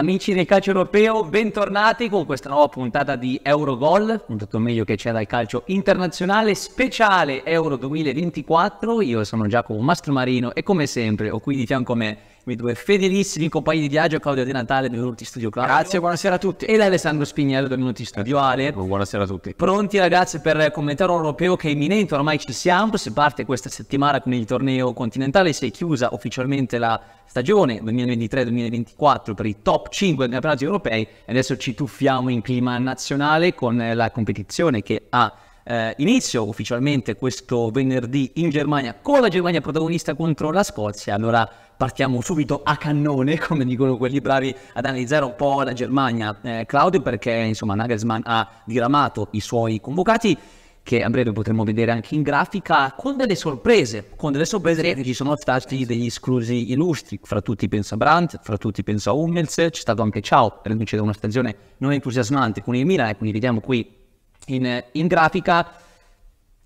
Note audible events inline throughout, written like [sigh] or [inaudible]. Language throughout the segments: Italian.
Amici del calcio europeo, bentornati con questa nuova puntata di Eurogol, un tutto meglio che c'è dal calcio internazionale speciale Euro 2024. Io sono Giacomo Mastromarino e come sempre ho qui di fianco a me i due fedelissimi compagni di viaggio Claudio De Natale benvenuti in Studio Claudio. Grazie, buonasera a tutti. E da Alessandro Spignello benvenuti in Studio Ale. Buonasera a tutti. Pronti ragazzi per commentare un europeo che è imminente, ormai ci siamo, si parte questa settimana con il torneo continentale, si è chiusa ufficialmente la stagione 2023-2024 per i top 5 campionati europei e adesso ci tuffiamo in clima nazionale con la competizione che ha eh, inizio ufficialmente questo venerdì in Germania con la Germania protagonista contro la Scozia. Allora partiamo subito a cannone, [laughs] come dicono quelli bravi, ad analizzare un po' la Germania, eh, Claudio, perché insomma Nagelsmann ha diramato i suoi convocati che a breve potremo vedere anche in grafica, con delle sorprese, con delle sorprese che ci sono stati degli esclusi illustri, fra tutti pensa Brandt, fra tutti pensa Hummels, c'è stato anche Ciao, per lui c'è una stagione non entusiasmante con il Milan e quindi vediamo qui in, in grafica.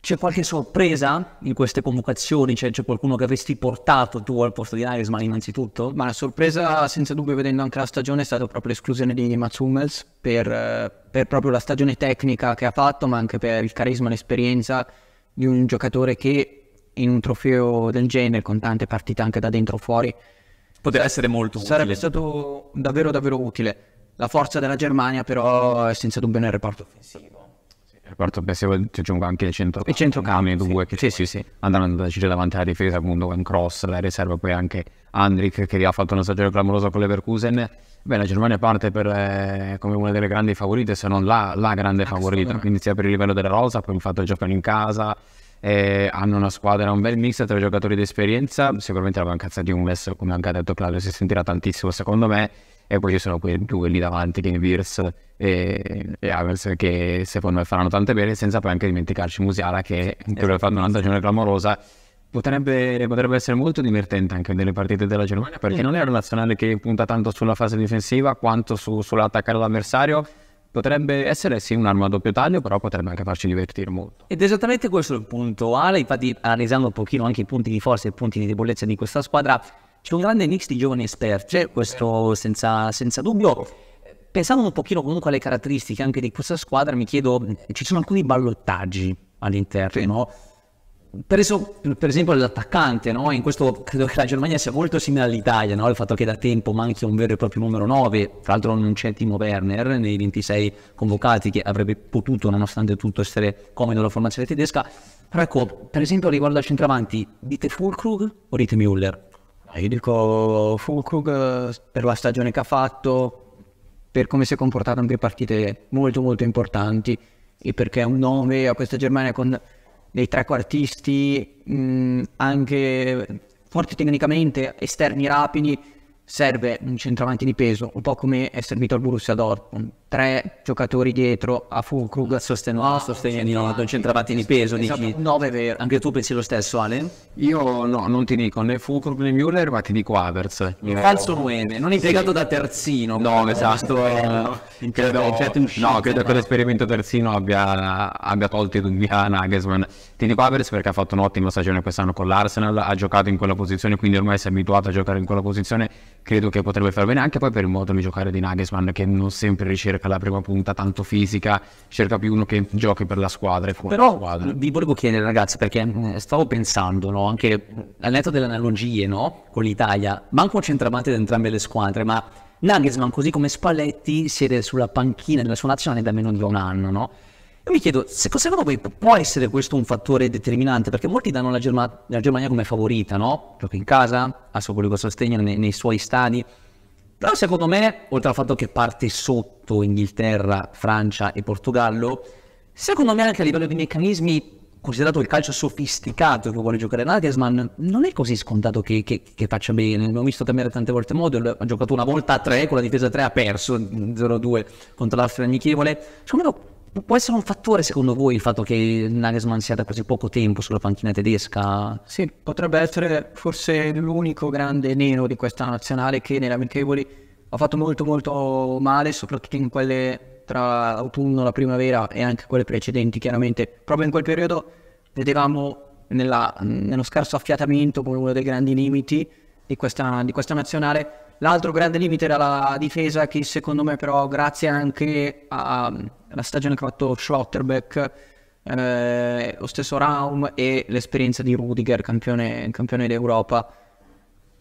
C'è qualche sorpresa in queste convocazioni? Cioè, c'è qualcuno che avresti portato tu al posto di Narisman innanzitutto? Ma la sorpresa, senza dubbio, vedendo anche la stagione, è stata proprio l'esclusione di Mats Hummels per, per proprio la stagione tecnica che ha fatto, ma anche per il carisma e l'esperienza di un giocatore che in un trofeo del genere, con tante partite anche da dentro o fuori, poteva essere molto utile. Sarebbe stato davvero davvero utile. La forza della Germania però è senza dubbio nel reparto offensivo Porto pensiero ti aggiungo anche il centrocampo. Il centrocampo, sì, due, che sì, sì, sì. andranno a decidere davanti alla difesa, appunto con cross, la riserva, poi anche Andrik che ha fatto una stagione clamorosa con l'Everkusen. Beh, la Germania parte per, eh, come una delle grandi favorite, se non la, la grande ah, favorita, quindi sia per il livello della rosa, poi il fatto che giocano in casa, eh, hanno una squadra, un bel mix tra giocatori di esperienza, sicuramente la mancanza di un Hummels, come anche ha detto Claudio, si sentirà tantissimo secondo me, e poi ci sono quei due lì davanti, Gameverse e, e Avers, che secondo me faranno tante bene, senza poi anche dimenticarci Musiala, che sì, esatto. ha fatto una stagione clamorosa. Potrebbe, potrebbe, essere molto divertente anche nelle partite della Germania, perché sì. non è una nazionale che punta tanto sulla fase difensiva quanto su, sull'attaccare l'avversario. Potrebbe essere sì un'arma a doppio taglio, però potrebbe anche farci divertire molto. Ed esattamente questo è il punto Ale, infatti analizzando un pochino anche i punti di forza e i punti di debolezza di questa squadra, c'è un grande mix di giovani esperti, questo senza, senza dubbio. Pensando un pochino comunque alle caratteristiche anche di questa squadra, mi chiedo, ci sono alcuni ballottaggi all'interno, sì. Per, eso, per, esempio l'attaccante, no? in questo credo che la Germania sia molto simile all'Italia, no? il fatto che da tempo manchi un vero e proprio numero 9, tra l'altro non c'è Timo Werner nei 26 convocati che avrebbe potuto nonostante tutto essere comodo la formazione tedesca, però ecco per esempio riguardo al centravanti dite Fulkrug o dite Müller? Io dico Fulkrug per la stagione che ha fatto, per come si è comportato anche in partite molto molto importanti e perché è un nome a questa Germania con dei trequartisti mh, mm, anche forti tecnicamente, esterni rapidi, serve un centravanti di peso, un po' come è servito al Borussia Dortmund tre giocatori dietro a Fulkrug sostenuto no, sostenino non centravanti in peso esatto. dici no è vero anche tu pensi lo stesso Ale? io no non ti dico né Fulkrug né Müller ma ti dico Havertz falso 9 non impiegato sì. da terzino no esatto eh, credo, cioè, no credo che l'esperimento terzino abbia, abbia tolto via Nagelsmann ti dico Havertz perché ha fatto un'ottima stagione quest'anno con l'Arsenal ha giocato in quella posizione quindi ormai si è abituato a giocare in quella posizione credo che potrebbe far bene anche poi per il modo di giocare di Nagelsmann che non sempre ricerca la prima punta tanto fisica cerca più uno che giochi per la squadra e fuori però la squadra. vi volevo chiedere ragazzi perché mm, stavo pensando no? anche al netto delle analogie no? con l'Italia manco centravanti da entrambe le squadre ma Nagelsmann così come Spalletti siede sulla panchina della sua nazionale da meno di un anno no? Io mi chiedo, secondo voi può essere questo un fattore determinante? Perché molti danno la, Germa- la Germania come favorita, no? Gioca in casa, ha suo pubblico sostegno nei, nei suoi stadi. Però secondo me, oltre al fatto che parte sotto Inghilterra, Francia e Portogallo, secondo me anche a livello di meccanismi, considerato il calcio sofisticato che vuole giocare Nagelsmann, non è così scontato che, che, che faccia bene. L'ho visto cambiare tante volte modo, ha giocato una volta a 3, con la difesa a 3 ha perso 0-2 contro l'Austria Amichevole. Secondo me Può essere un fattore secondo voi il fatto che Nagelsmann sia da così poco tempo sulla panchina tedesca? Sì, potrebbe essere forse l'unico grande nero di questa nazionale che nelle amichevoli ha fatto molto molto male, soprattutto in quelle tra autunno la primavera e anche quelle precedenti chiaramente. Proprio in quel periodo vedevamo nella, nello scarso affiatamento come uno dei grandi limiti di questa, di questa nazionale. L'altro grande limite era la difesa che secondo me però grazie anche a la stagione che ha fatto Schlotterbeck, eh, lo stesso Raum e l'esperienza di Rudiger, campione, campione d'Europa.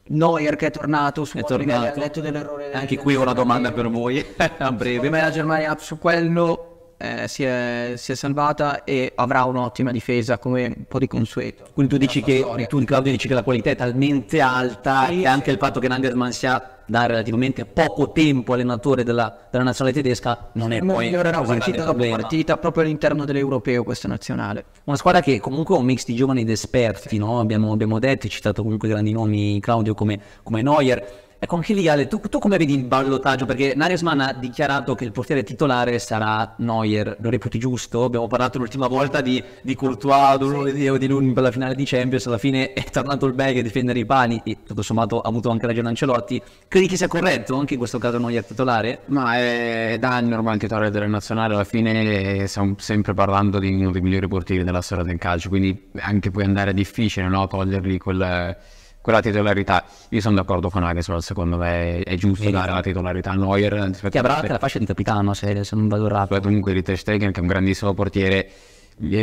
Neuer che è tornato su è tornato. ha letto dell'errore. Anche qui ho una domanda per voi, [laughs] a breve. Ma la Germania su quello eh, si, è, si, è, salvata e avrà un'ottima difesa come un po' di consueto. Quindi tu dici che storia. tu Claudio dici che la qualità è talmente alta sì, e anche sì. il fatto che Nagelsmann sia da relativamente poco tempo allenatore della, della nazionale tedesca non è non poi migliorerà partita partita proprio all'interno dell'europeo questa nazionale una squadra che comunque è un mix di giovani ed esperti sì. no? abbiamo, abbiamo detto hai citato comunque grandi nomi Claudio come, come Neuer Ecco, anche lì Ale, tu, tu come vedi il ballottaggio? Perché Nagelsmann ha dichiarato che il portiere titolare sarà Neuer, lo reputi giusto? Abbiamo parlato l'ultima volta di, di Courtois o sì. di Luni per la finale di Champions, alla fine è tornato il bag a difendere i pani e tutto sommato ha avuto anche ragione Ancelotti. Credi che sia corretto anche in questo caso Neuer titolare? Ma è eh, da anni ormai il titolare della nazionale, alla fine eh, stiamo sempre parlando di uno dei migliori portieri della storia del calcio, quindi anche puoi andare difficile, no? Togliergli quel quella titolarità. Io sono d'accordo con Agnesol, secondo me è giusto dare la titolarità a Neuer. Che avrà anche la fascia di capitano, se, se non vado errato. Comunque cioè, Ritter Stegen, che è un grandissimo portiere, gli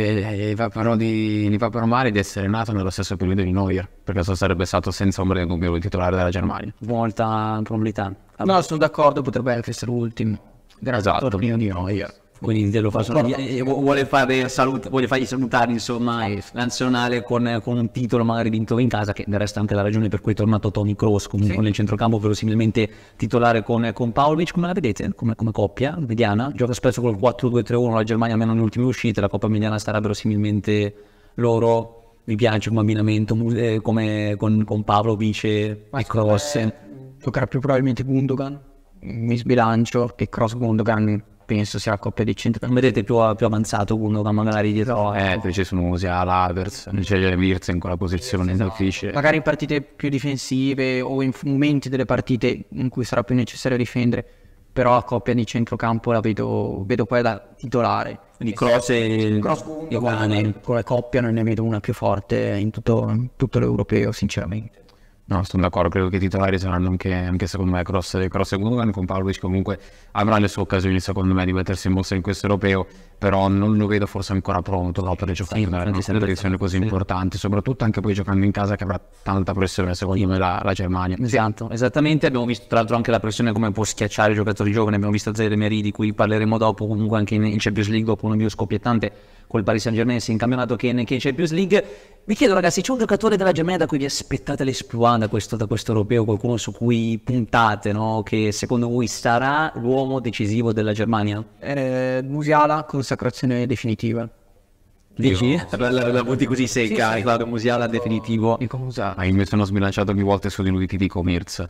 va, di, gli va, però male di essere nato nello stesso periodo di Neuer, perché so sarebbe stato senza ombra di dubbio il titolare della Germania. Molta probabilità. Allora. No, sono d'accordo, potrebbe essere l'ultimo. Esatto. Torneo di Neuer quindi lo fa eh, vuole, fare salut- vuole fargli salutare insomma il nazionale con, con, un titolo magari vinto in casa che del resto è anche la ragione per cui è tornato Tony Cross comunque sì. nel centrocampo verosimilmente titolare con, con Paolovic come la vedete come, come coppia mediana gioca spesso col 4-2-3-1 la Germania almeno nelle ultime uscite la Coppa Mediana sarà verosimilmente loro mi piace come abbinamento eh, come con, con Pavlovic e Cross giocherà più probabilmente Gundogan mi sbilancio e Cross Gundogan penso sia la coppia di centro. Non vedete più, più avanzato uno ma magari dietro. Eh, invece sono Musi, Lavers, c'è Wirtz in quella posizione esatto. difficile. Magari in partite più difensive o in momenti delle partite in cui sarà più necessario difendere. Però a coppia di centrocampo la vedo, vedo poi da titolare. Quindi Cross e cross con la coppia non ne vedo una più forte in tutto, in tutto l'europeo, sinceramente. No, sono d'accordo, credo che i titolari saranno anche, anche secondo me Cross, cross e Gundogan, con Paolo comunque avrà le sue occasioni secondo me di mettersi in mossa in questo europeo, però non lo vedo forse ancora pronto dopo le giocate sì, in una direzione così sì. importante, soprattutto anche poi giocando in casa che avrà tanta pressione secondo me la, la, Germania. Esatto, esattamente, abbiamo visto tra l'altro anche la pressione come può schiacciare i giocatori giovani, abbiamo visto Zaire Meri di cui parleremo dopo, comunque anche in, in Champions League dopo un mio scoppiettante col Paris Saint Germain sia in campionato che in, che in Champions League. Vi chiedo ragazzi, c'è un giocatore della Germania da cui vi aspettate l'espluante? da questo, da questo europeo, qualcuno su cui puntate, no? che secondo voi sarà l'uomo decisivo della Germania? Eh, Musiala, consacrazione definitiva. Dici? La voti così secca, sì, sì. Claudio Musiala definitivo. Dico ecco, Musiala. Ma ah, invece hanno sbilanciato più volte su di lui di Comirz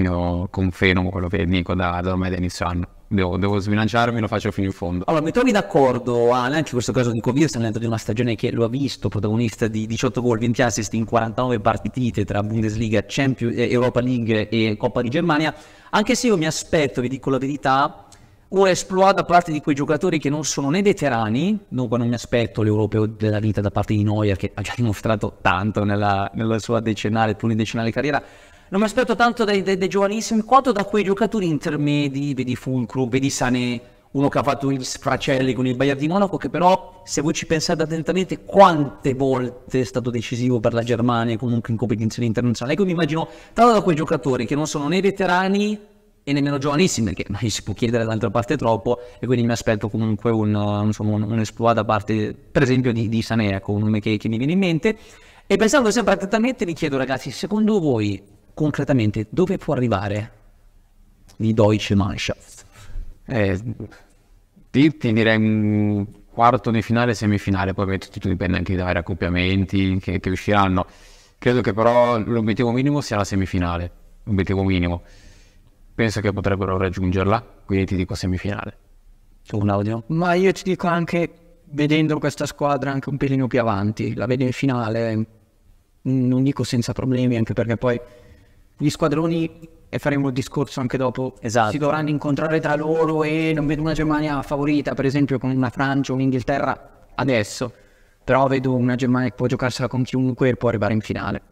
io confermo quello che dico da, da ormai da inizio anno. Devo, devo, sbilanciarmi, lo faccio fino in fondo. Allora, mi trovi d'accordo, Alan, in questo caso dico io, stiamo dentro di una stagione che lo ha visto, protagonista di 18 gol, 20 assist in 49 partite tra Bundesliga, Champions, eh, Europa League e Coppa di Germania, anche se io mi aspetto, vi dico la verità, un esploit da parte di quei giocatori che non sono né veterani, dunque non mi aspetto l'europeo della vita da parte di Neuer, che ha già dimostrato tanto nella, nella sua decennale, pluridecenale carriera, non mi aspetto tanto dai, dai, dai, giovanissimi quanto da quei giocatori intermedi, vedi Fulcro, vedi Sané, uno che ha fatto gli sfracelli con il Bayern di Monaco, che però se voi ci pensate attentamente quante volte è stato decisivo per la Germania comunque in competizione internazionale, Ecco, mi immagino tanto da quei giocatori che non sono né veterani e nemmeno giovanissimi, perché non si può chiedere d'altra parte troppo, e quindi mi aspetto comunque un, insomma, un, un esploit da parte, per esempio, di, di Sané, ecco, un nome che, che mi viene in mente. E pensando sempre attentamente, vi chiedo ragazzi, secondo voi concretamente dove può arrivare di Deutsche Mannschaft? Eh, ti, direi un quarto di finale, semifinale, poi tutto dipende anche dai raccoppiamenti che, che usciranno. Credo che però l'obiettivo minimo sia la semifinale, l'obiettivo minimo. Penso che potrebbero raggiungerla, quindi ti dico semifinale. Su un audio? Ma io ti dico anche, vedendo questa squadra anche un pelino più avanti, la vedo in finale, mm, non dico senza problemi, anche perché poi gli squadroni, e faremo il discorso anche dopo, esatto. si dovranno incontrare tra loro e non vedo una Germania favorita, per esempio con una Francia o un'Inghilterra adesso, però vedo una Germania che può giocarsela con chiunque e può arrivare in finale.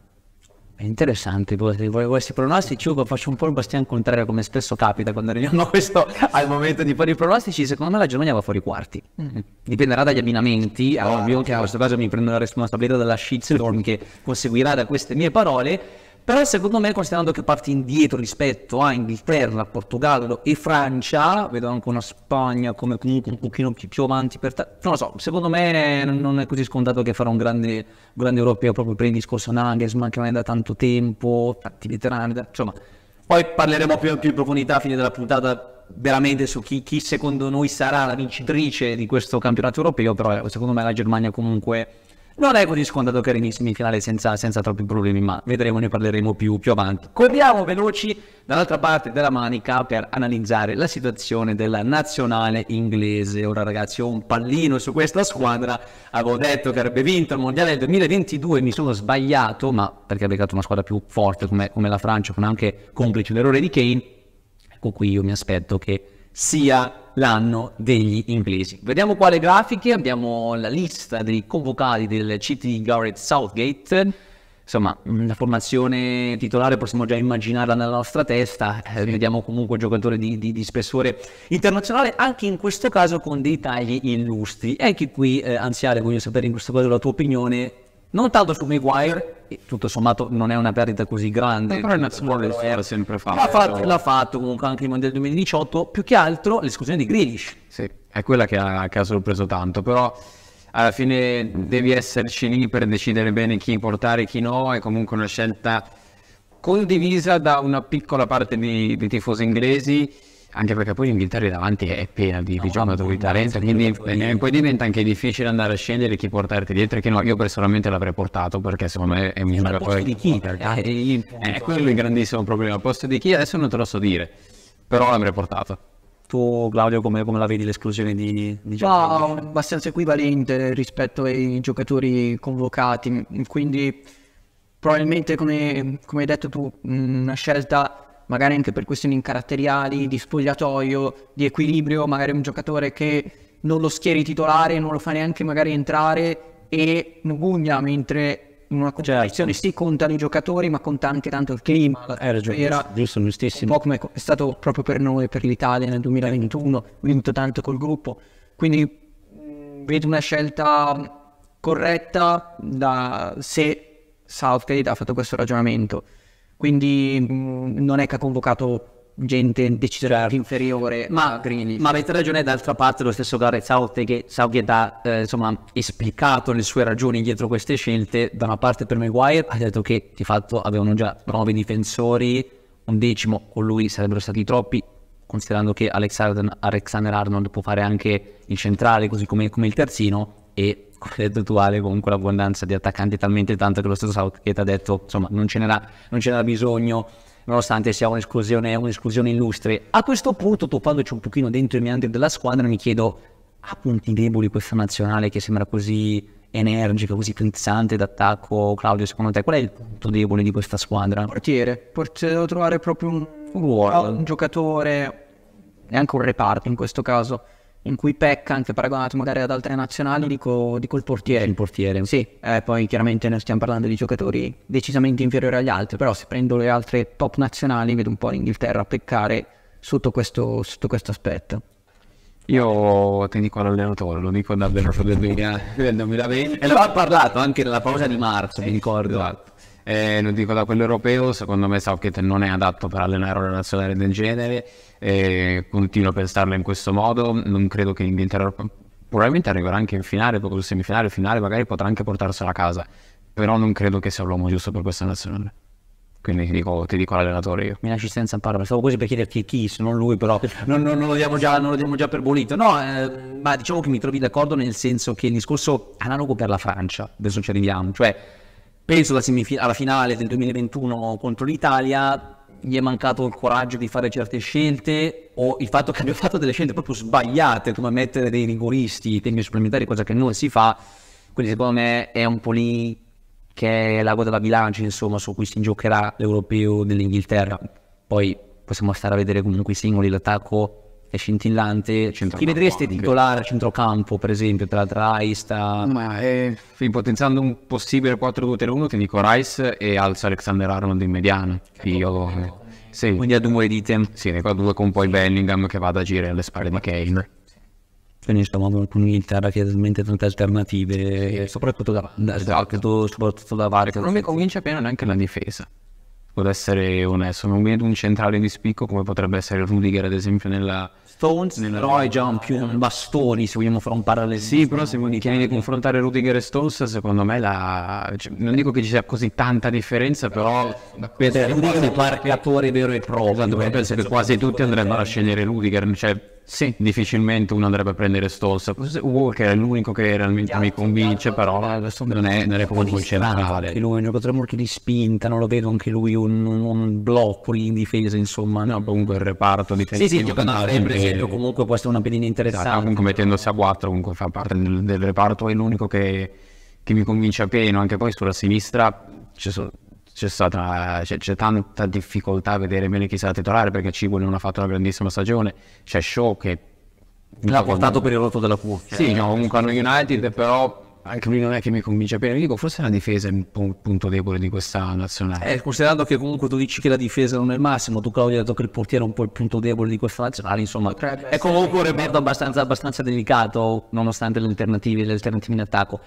È interessante, volevo essere pronostici, io faccio un po' il bastian contrario come spesso capita quando arriviamo a questo, al momento di fare i pronostici, secondo me la Germania va fuori i quarti, mm. dipenderà dagli abbinamenti, ovvio ah, che in questo caso mi prendo la responsabilità della shitstorm che conseguirà da queste mie parole, però secondo me considerando che parti indietro rispetto a Inghilterra, Portogallo e Francia, vedo anche una Spagna come comunque un pochino più, più avanti per te, non lo so, secondo me non è così scontato che farà un grande, grande europeo proprio per il discorso Nagelsmann che non da tanto tempo, tanti veterani, insomma, poi parleremo più, più in profondità a fine della puntata veramente su chi, chi, secondo noi sarà la vincitrice di questo campionato europeo, però ecco, secondo me la Germania comunque non è così ecco scontato che rinissi in finale senza, senza, troppi problemi, ma vedremo, ne parleremo più, più avanti. Corriamo veloci dall'altra parte della manica per analizzare la situazione della nazionale inglese. Ora ragazzi ho un pallino su questa squadra, avevo detto che avrebbe vinto il mondiale del 2022, mi sono sbagliato, ma perché ha beccato una squadra più forte come, come la Francia, con anche complice l'errore di Kane. Ecco qui io mi aspetto che sia l'anno degli inglesi. Vediamo quale grafiche, abbiamo la lista dei convocati del CT Garrett Southgate, insomma la formazione titolare possiamo già immaginarla nella nostra testa, eh, vediamo comunque giocatore di, di, di, spessore internazionale, anche in questo caso con dei tagli illustri. E anche qui, eh, Anziale, voglio sapere in questo caso la tua opinione, non tanto su Maguire, tutto sommato non è una perdita così grande. Però il cioè, Nazionale l'ha sempre fatto. L'ha fatto, l'ha fatto comunque anche nel mondiale 2018, più che altro l'esclusione di Grealish. Sì, è quella che ha, che ha sorpreso tanto, però alla fine devi esserci lì per decidere bene chi portare e chi no, è comunque una scelta condivisa da una piccola parte di, di tifosi inglesi anche perché poi l'Inghilterra davanti è piena di, no, di quindi e eh, poi diventa anche difficile andare a scegliere chi portarti dietro e chi no. Io personalmente l'avrei portato perché secondo me è un posto di chi? Perché... Ah, eh, eh è quello il grandissimo problema. Al posto di chi adesso non te lo so dire, però l'avrei portato. Tu Claudio come, come la vedi l'esclusione di, di Ma abbastanza equivalente rispetto ai giocatori convocati, quindi probabilmente come, come hai detto tu una scelta magari anche per questioni caratteriali, di spogliatoio, di equilibrio, magari un giocatore che non lo schieri titolare, non lo fa neanche magari entrare e mugugna mentre in una certo. competizione certo. sì contano i giocatori ma conta anche tanto il clima la Hai era giusto, giustissimo un po' come è stato proprio per noi per l'Italia nel 2021 vinto tanto col gruppo quindi mm, vedo una scelta corretta da, se Southgate ha fatto questo ragionamento quindi mh, mm, non è che ha convocato gente decisamente inferiore ma, a Grini. Ma avete ragione, d'altra parte lo stesso Gareth Southgate ha eh, insomma, esplicato le sue ragioni dietro queste scelte. Da una parte per Maguire ha detto che di fatto avevano già nove difensori, un decimo con lui sarebbero stati troppi, considerando che Alexander Arnold può fare anche il centrale così come, come il terzino e reddituale comunque l'abbondanza di attaccanti talmente tanto che lo stesso Southgate ha detto insomma non ce n'era, non ce n'era bisogno nonostante sia un'esclusione, un'esclusione illustre. A questo punto, toppandoci un pochino dentro i meandri della squadra, mi chiedo, ha punti deboli questa nazionale che sembra così energica, così frizzante d'attacco? Claudio, secondo te qual è il punto debole di questa squadra? Portiere, portiere devo trovare proprio un, un, un giocatore, neanche un reparto in questo caso in cui pecca anche paragonato magari ad altre nazionali, dico, dico il portiere. Il portiere. Sì, eh, poi chiaramente noi stiamo parlando di giocatori decisamente inferiori agli altri, però se prendo le altre top nazionali vedo un po' l'Inghilterra peccare sotto questo, sotto questo aspetto. Io ti dico all'allenatore, lo dico davvero per il 2020 e l'ho parlato anche nella pausa di marzo, mi ricordo. Esatto eh, non dico da quello europeo, secondo me Southgate non è adatto per allenare una nazionale del genere, eh, continuo a pensarlo in questo modo, non credo che l'Inghilterra probabilmente arriverà anche in finale, dopo il semifinale, finale magari potrà anche portarsela a casa, però non credo che sia l'uomo giusto per questa nazionale quindi ti dico, ti dico l'allenatore io. Mi lasci senza imparare, stavo così per chiederti chi, se non lui però, non, non, non, lo diamo già, non lo diamo già per bolito, no, eh, ma diciamo che mi trovi d'accordo nel senso che il discorso analogo per la Francia, adesso ci arriviamo, cioè penso alla, semif- alla finale del 2021 contro l'Italia gli è mancato il coraggio di fare certe scelte o il fatto che abbia fatto delle scelte proprio sbagliate come mettere dei rigoristi, tempi supplementari, cosa che non si fa, quindi secondo me è un po' lì che è l'ago della bilancia insomma su cui si giocherà l'europeo dell'Inghilterra, poi possiamo stare a vedere comunque i singoli, l'attacco è scintillante. Cioè, chi vedreste titolare a centrocampo, per esempio, tra, tra Aista? Ma è, eh, ipotenziando un possibile 4-2-3-1, ti dico Rice e alzo Alexander Arnold in mediano. Io, eh, sì. Quindi a due dite. Sì, ne due con poi Bellingham che va ad agire alle spalle di Kane. Quindi cioè, stiamo avendo con l'Inghilterra che ha talmente tante alternative, sì. soprattutto davanti. Esatto. Soprattutto davanti. Non mi convince appena neanche la difesa ad essere onesto, non vedo un centrale di spicco come potrebbe essere Rudiger ad esempio nella, Stones, però è già un più un bastoni se vogliamo fare un parallelo. Sì, però se mi di confrontare Rudiger e Stones, secondo me la... cioè, non dico che ci sia così tanta differenza, però per Rudiger è un marcatore vero e proprio, esatto, eh, penso che quasi tutti andrebbero a scegliere Rudiger, cioè sì. Difficilmente uno andrebbe a prendere Stolz. Walker è l'unico che realmente mi convince, però non è, non è proprio funzionale. Anche lui è un giocatore molto di spinta, non lo vedo anche lui un, un blocco lì in difesa, insomma. No, comunque il reparto di Sì, sì, giocatore, per esempio, comunque può essere una pedina interessante. Esatto, comunque mettendosi a 4 comunque fa parte del, del reparto, è l'unico che, che mi convince appieno, anche poi sulla sinistra ci sono c'è stata c'è, c'è, tanta difficoltà a vedere bene chi sarà titolare perché Cibo non ha fatto una grandissima stagione c'è Shaw che l'ha portato come... per il rotto della cuffia sì no, comunque hanno United però anche lui non è che mi convince appena dico forse la difesa è un punto debole di questa nazionale eh, considerando che comunque tu dici che la difesa non è il massimo tu Claudio hai detto che il portiere è un po' il punto debole di questa nazionale insomma Potrebbe è comunque un reparto abbastanza, abbastanza delicato nonostante le alternative, le alternative in attacco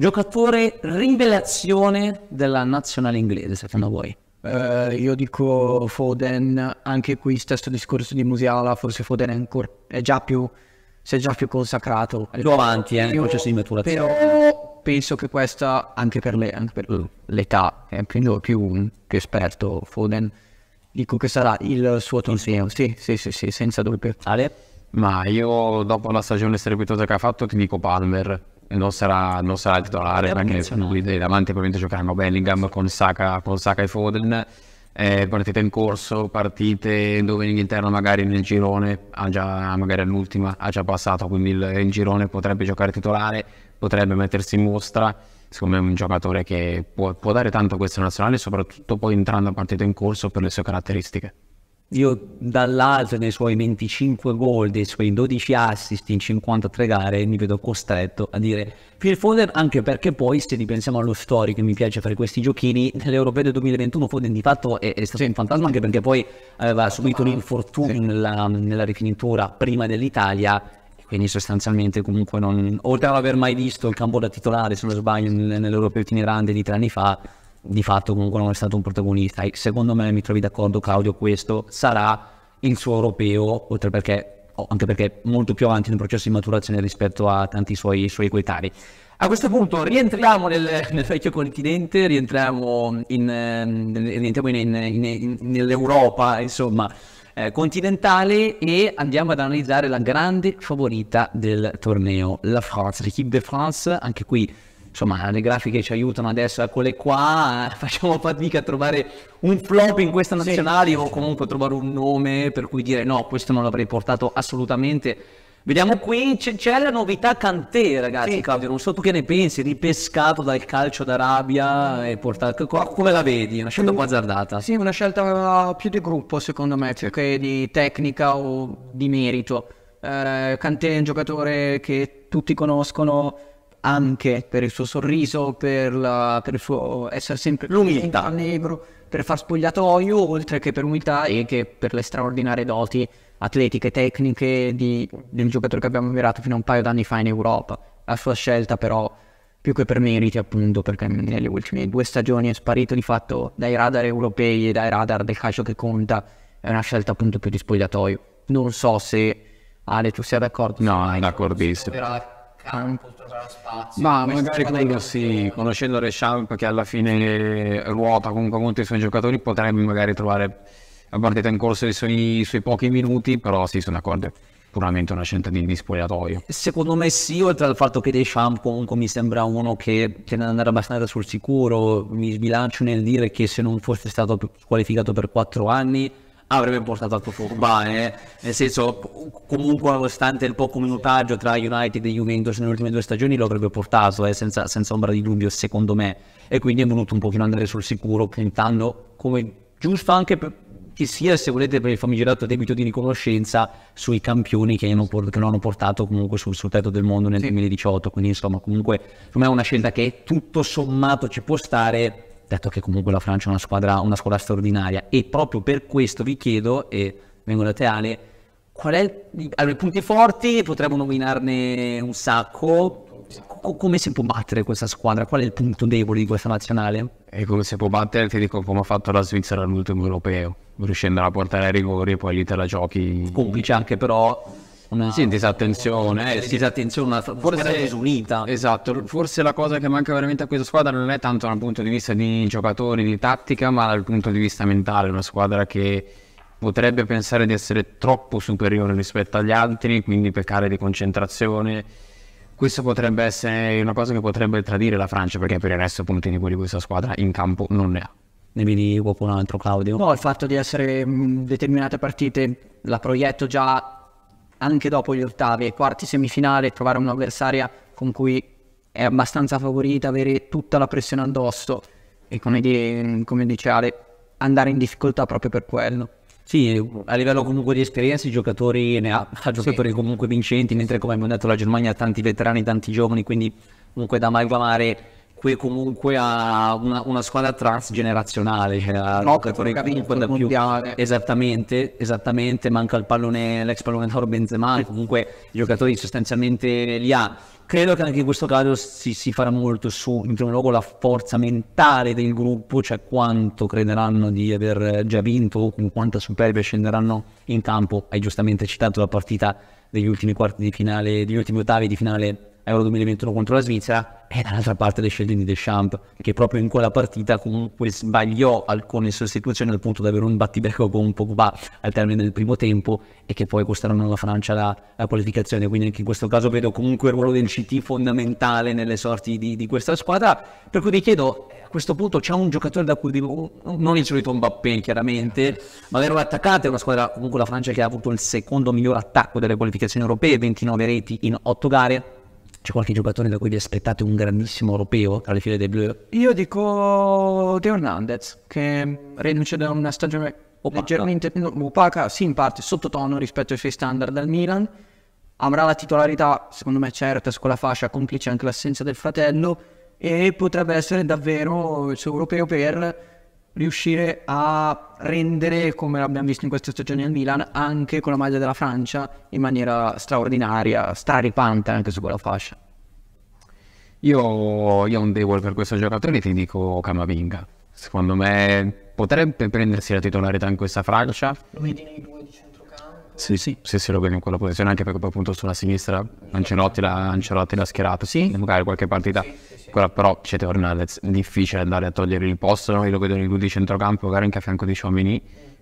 Giocatore rivelazione della nazionale inglese, secondo voi? Uh, io dico Foden, anche qui stesso discorso di Musiala, forse Foden è, ancora, è già più, si è già più consacrato. Più avanti, eh, io, processo di maturazione. Però penso che questa, anche per, le, anche per l'età, è più, più, più esperto Foden, dico che sarà il suo torneo. Sì, sì, sì, sì, senza dubbio. Ale? Ma io dopo la stagione strepitosa che ha fatto ti dico Palmer non sarà, non sarà il titolare perché lui davanti probabilmente giocheranno Bellingham con Saka, con Saka e Foden. Eh, partite in corso, partite dove l'Inghilterra magari nel girone ha già, magari all'ultima ha già passato, quindi il, il, girone potrebbe giocare titolare, potrebbe mettersi in mostra. Secondo me è un giocatore che può, può dare tanto a questa nazionale, soprattutto poi entrando a partite in corso per le sue caratteristiche. Io dall'alto nei suoi 25 gol, dei suoi 12 assist in 53 gare mi vedo costretto a dire Phil Foden anche perché poi se ripensiamo allo storico mi piace fare questi giochini nell'Europeo del 2021 Foden di fatto è, è stato sì. un fantasma anche perché poi aveva subito un infortunio sì. nella, nella rifinitura prima dell'Italia quindi sostanzialmente comunque non oltre ad aver mai visto il campo da titolare se non sbaglio nell'Europeo itinerante di tre anni fa di fatto comunque non è stato un protagonista. E secondo me, mi trovi d'accordo Claudio, questo sarà il suo europeo, oltre perché, anche perché molto più avanti nel processo di maturazione rispetto a tanti suoi, suoi coetanei. A questo punto rientriamo nel, nel vecchio continente, rientriamo, in, ehm, rientriamo in, in, nell'Europa, insomma, eh, continentale e andiamo ad analizzare la grande favorita del torneo, la France, l'équipe de France, anche qui insomma le grafiche ci aiutano adesso, eccole eh, qua, eh, [laughs] facciamo fatica a trovare un flop in questa nazionale sì. o comunque trovare un nome per cui dire no, questo non l'avrei portato assolutamente. Vediamo eh. qui, c'è, c'è la novità Cantè ragazzi, sì. Claudio, non so tu che ne pensi, ripescato dal calcio d'Arabia e portato come la vedi? Una scelta un po' mm. azzardata. Sì, una scelta più di gruppo secondo me, cioè che di tecnica o di merito. Eh, Cantè è un giocatore che tutti conoscono, anche per il suo sorriso, per, la, per il suo essere sempre l'umiltà, negro, per far spogliatoio, oltre che per umiltà e che per le straordinarie doti atletiche, e tecniche di, un giocatore che abbiamo mirato fino a un paio d'anni fa in Europa. La sua scelta però più che per meriti appunto perché nelle ultime due stagioni è sparito di fatto dai radar europei e dai radar del calcio che conta è una scelta appunto più di spogliatoio non so se Ale tu sia d'accordo no è d'accordissimo campo trovare spazio. Ma magari quello sì, conoscendo Reshamp che alla fine ruota comunque molto i suoi giocatori, potrebbe magari trovare la partita in corso i suoi, suoi pochi minuti, però sì, sono d'accordo puramente una scelta di, di spogliatoio. Secondo me sì, oltre al fatto che Deschamps comunque mi sembra uno che tende ad andare abbastanza sul sicuro, mi sbilancio nel dire che se non fosse stato qualificato per quattro anni avrebbe portato a Cofurba eh? nel senso comunque nonostante il poco minutaggio tra United e Juventus nelle ultime due stagioni lo avrebbe portato eh? senza, senza, ombra di dubbio secondo me e quindi è venuto un pochino andare sul sicuro puntando come giusto anche per, che sia se volete per il famigerato debito di riconoscenza sui campioni che, hanno, che lo hanno portato comunque sul, sul tetto del mondo nel sì. 2018 quindi insomma comunque per me è una scelta che tutto sommato ci può stare detto che comunque la Francia è una squadra, una squadra straordinaria e proprio per questo vi chiedo, e vengo da te Ale, qual è allora, i punti forti, potremmo nominarne un sacco, come si può battere questa squadra? Qual è il punto debole di questa nazionale? E come si può battere, ti dico come ha fatto la Svizzera all'ultimo europeo, riuscendo a portare ai rigori e poi lì te la giochi. Complice anche però una sì, ah, disattenzione, eh, disattenzione una forse, disunita. Esatto, forse la cosa che manca veramente a questa squadra non è tanto dal punto di vista di giocatori, di tattica, ma dal punto di vista mentale, una squadra che potrebbe pensare di essere troppo superiore rispetto agli altri, quindi peccare di concentrazione. Questo potrebbe essere una cosa che potrebbe tradire la Francia, perché per il resto puntini quelli di questa squadra in campo non ne ha ne vedi qualcun altro Claudio? No, il fatto di essere in determinate partite la proietto già anche dopo gli ottavi e quarti semifinale trovare un'avversaria con cui è abbastanza favorita, avere tutta la pressione addosso e come, di, come dice Ale, andare in difficoltà proprio per quello. Sì, a livello comunque di esperienza i giocatori ne ha, ha giocatori sì. comunque vincenti, mentre come abbiamo detto la Germania ha tanti veterani, tanti giovani, quindi comunque da amalgamare qui comunque ha una, una squadra transgenerazionale, cioè a no, giocatori comunque più esattamente, esattamente, manca il pallone, l'ex pallone d'oro Benzema, comunque i giocatori sostanzialmente li ha. Credo che anche in questo caso si, si farà molto su, in primo luogo, la forza mentale del gruppo, cioè quanto crederanno di aver già vinto o con quanta superbia scenderanno in campo. Hai giustamente citato la partita degli ultimi quarti di finale, degli ultimi ottavi di finale Euro 2021 contro la Svizzera e dall'altra parte le scelte di Deschamps che proprio in quella partita comunque sbagliò alcune sostituzioni al punto di avere un battibecco con Pogba al termine del primo tempo e che poi costeranno alla Francia la, la qualificazione quindi anche in questo caso vedo comunque il ruolo del CT fondamentale nelle sorti di, di questa squadra per cui vi chiedo eh, a questo punto c'è un giocatore da cui devo, mm, non il solito Mbappé chiaramente ma vero l'attaccante è una squadra comunque la Francia che ha avuto il secondo miglior attacco delle qualificazioni europee 29 reti in 8 gare c'è qualche giocatore da cui vi aspettate un grandissimo europeo tra le file dei blu? Io dico De Hernandez, che rinuncia da una stagione opaca. leggermente opaca, sì in parte sottotono rispetto ai suoi standard al Milan. Avrà la titolarità, secondo me certa, su quella fascia, complice anche l'assenza del fratello, e potrebbe essere davvero il suo europeo per riuscire a rendere, come abbiamo visto in queste stagioni al Milan, anche con la maglia della Francia in maniera straordinaria, straripante anche su quella fascia. Io, io un debole per questo giocatore ti dico Camavinga. Secondo me potrebbe prendersi la titolarità in questa Francia. Lo vedi nei due sì, sì, sì, sì lo vedo in quella posizione anche perché poi appunto sulla sinistra Ancelotti l'ha, Ancelotti l'ha schierato, sì, magari qualche partita, quella, però c'è è difficile andare a togliere il posto, no? io lo vedo in lui di centrocampo, magari anche a fianco di Chomini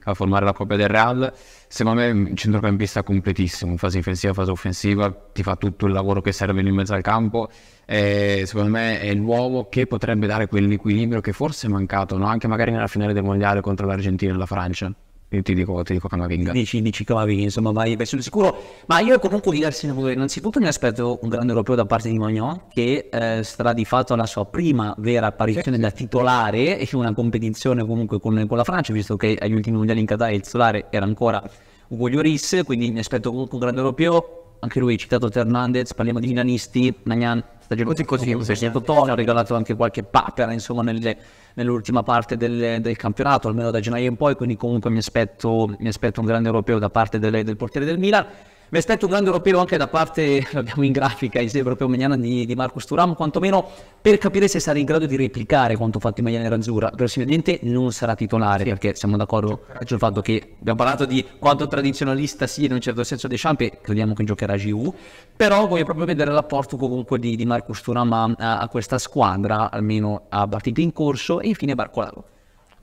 a formare la coppia del Real, secondo me un centrocampista completissimo, in fase difensiva, fase offensiva, ti fa tutto il lavoro che serve in mezzo al campo, e secondo me è l'uomo che potrebbe dare quell'equilibrio che forse è mancato, no? anche magari nella finale del mondiale contro l'Argentina e la Francia. Io ti dico, ti dico Camavinga. Dici, dici Camavinga, insomma, vai verso il sicuro. Ma io comunque di Garcia innanzitutto mi aspetto un grande europeo da parte di Magnon, che eh, sarà di fatto la sua prima vera apparizione sì. da titolare in una competizione comunque con, con, la Francia, visto che agli ultimi mondiali in Qatar il titolare era ancora Ugo Lloris, quindi mi aspetto comunque un grande europeo. Anche lui citato Hernandez, parliamo di milanisti, Nagnan ragionati così, perché Totone ha regalato anche qualche papera insomma nelle, nell'ultima parte del, del, campionato, almeno da gennaio in poi, quindi comunque mi aspetto, mi aspetto un grande europeo da parte delle, del portiere del Milan. Mi aspetto un grande europeo anche da parte, l'abbiamo [laughs] in grafica, insieme europeo Magnana di, di Marcus Turam, quantomeno per capire se sarà in grado di replicare quanto fatto in Magnana Ranzura. Verosimilmente non sarà titolare, perché siamo d'accordo sul fatto che abbiamo parlato di quanto tradizionalista sia in un certo senso De Champ e crediamo che giocherà GU, però voglio proprio vedere l'apporto comunque di, di Marcus Turam a, a, questa squadra, almeno a partite in corso, e infine Barcolaro.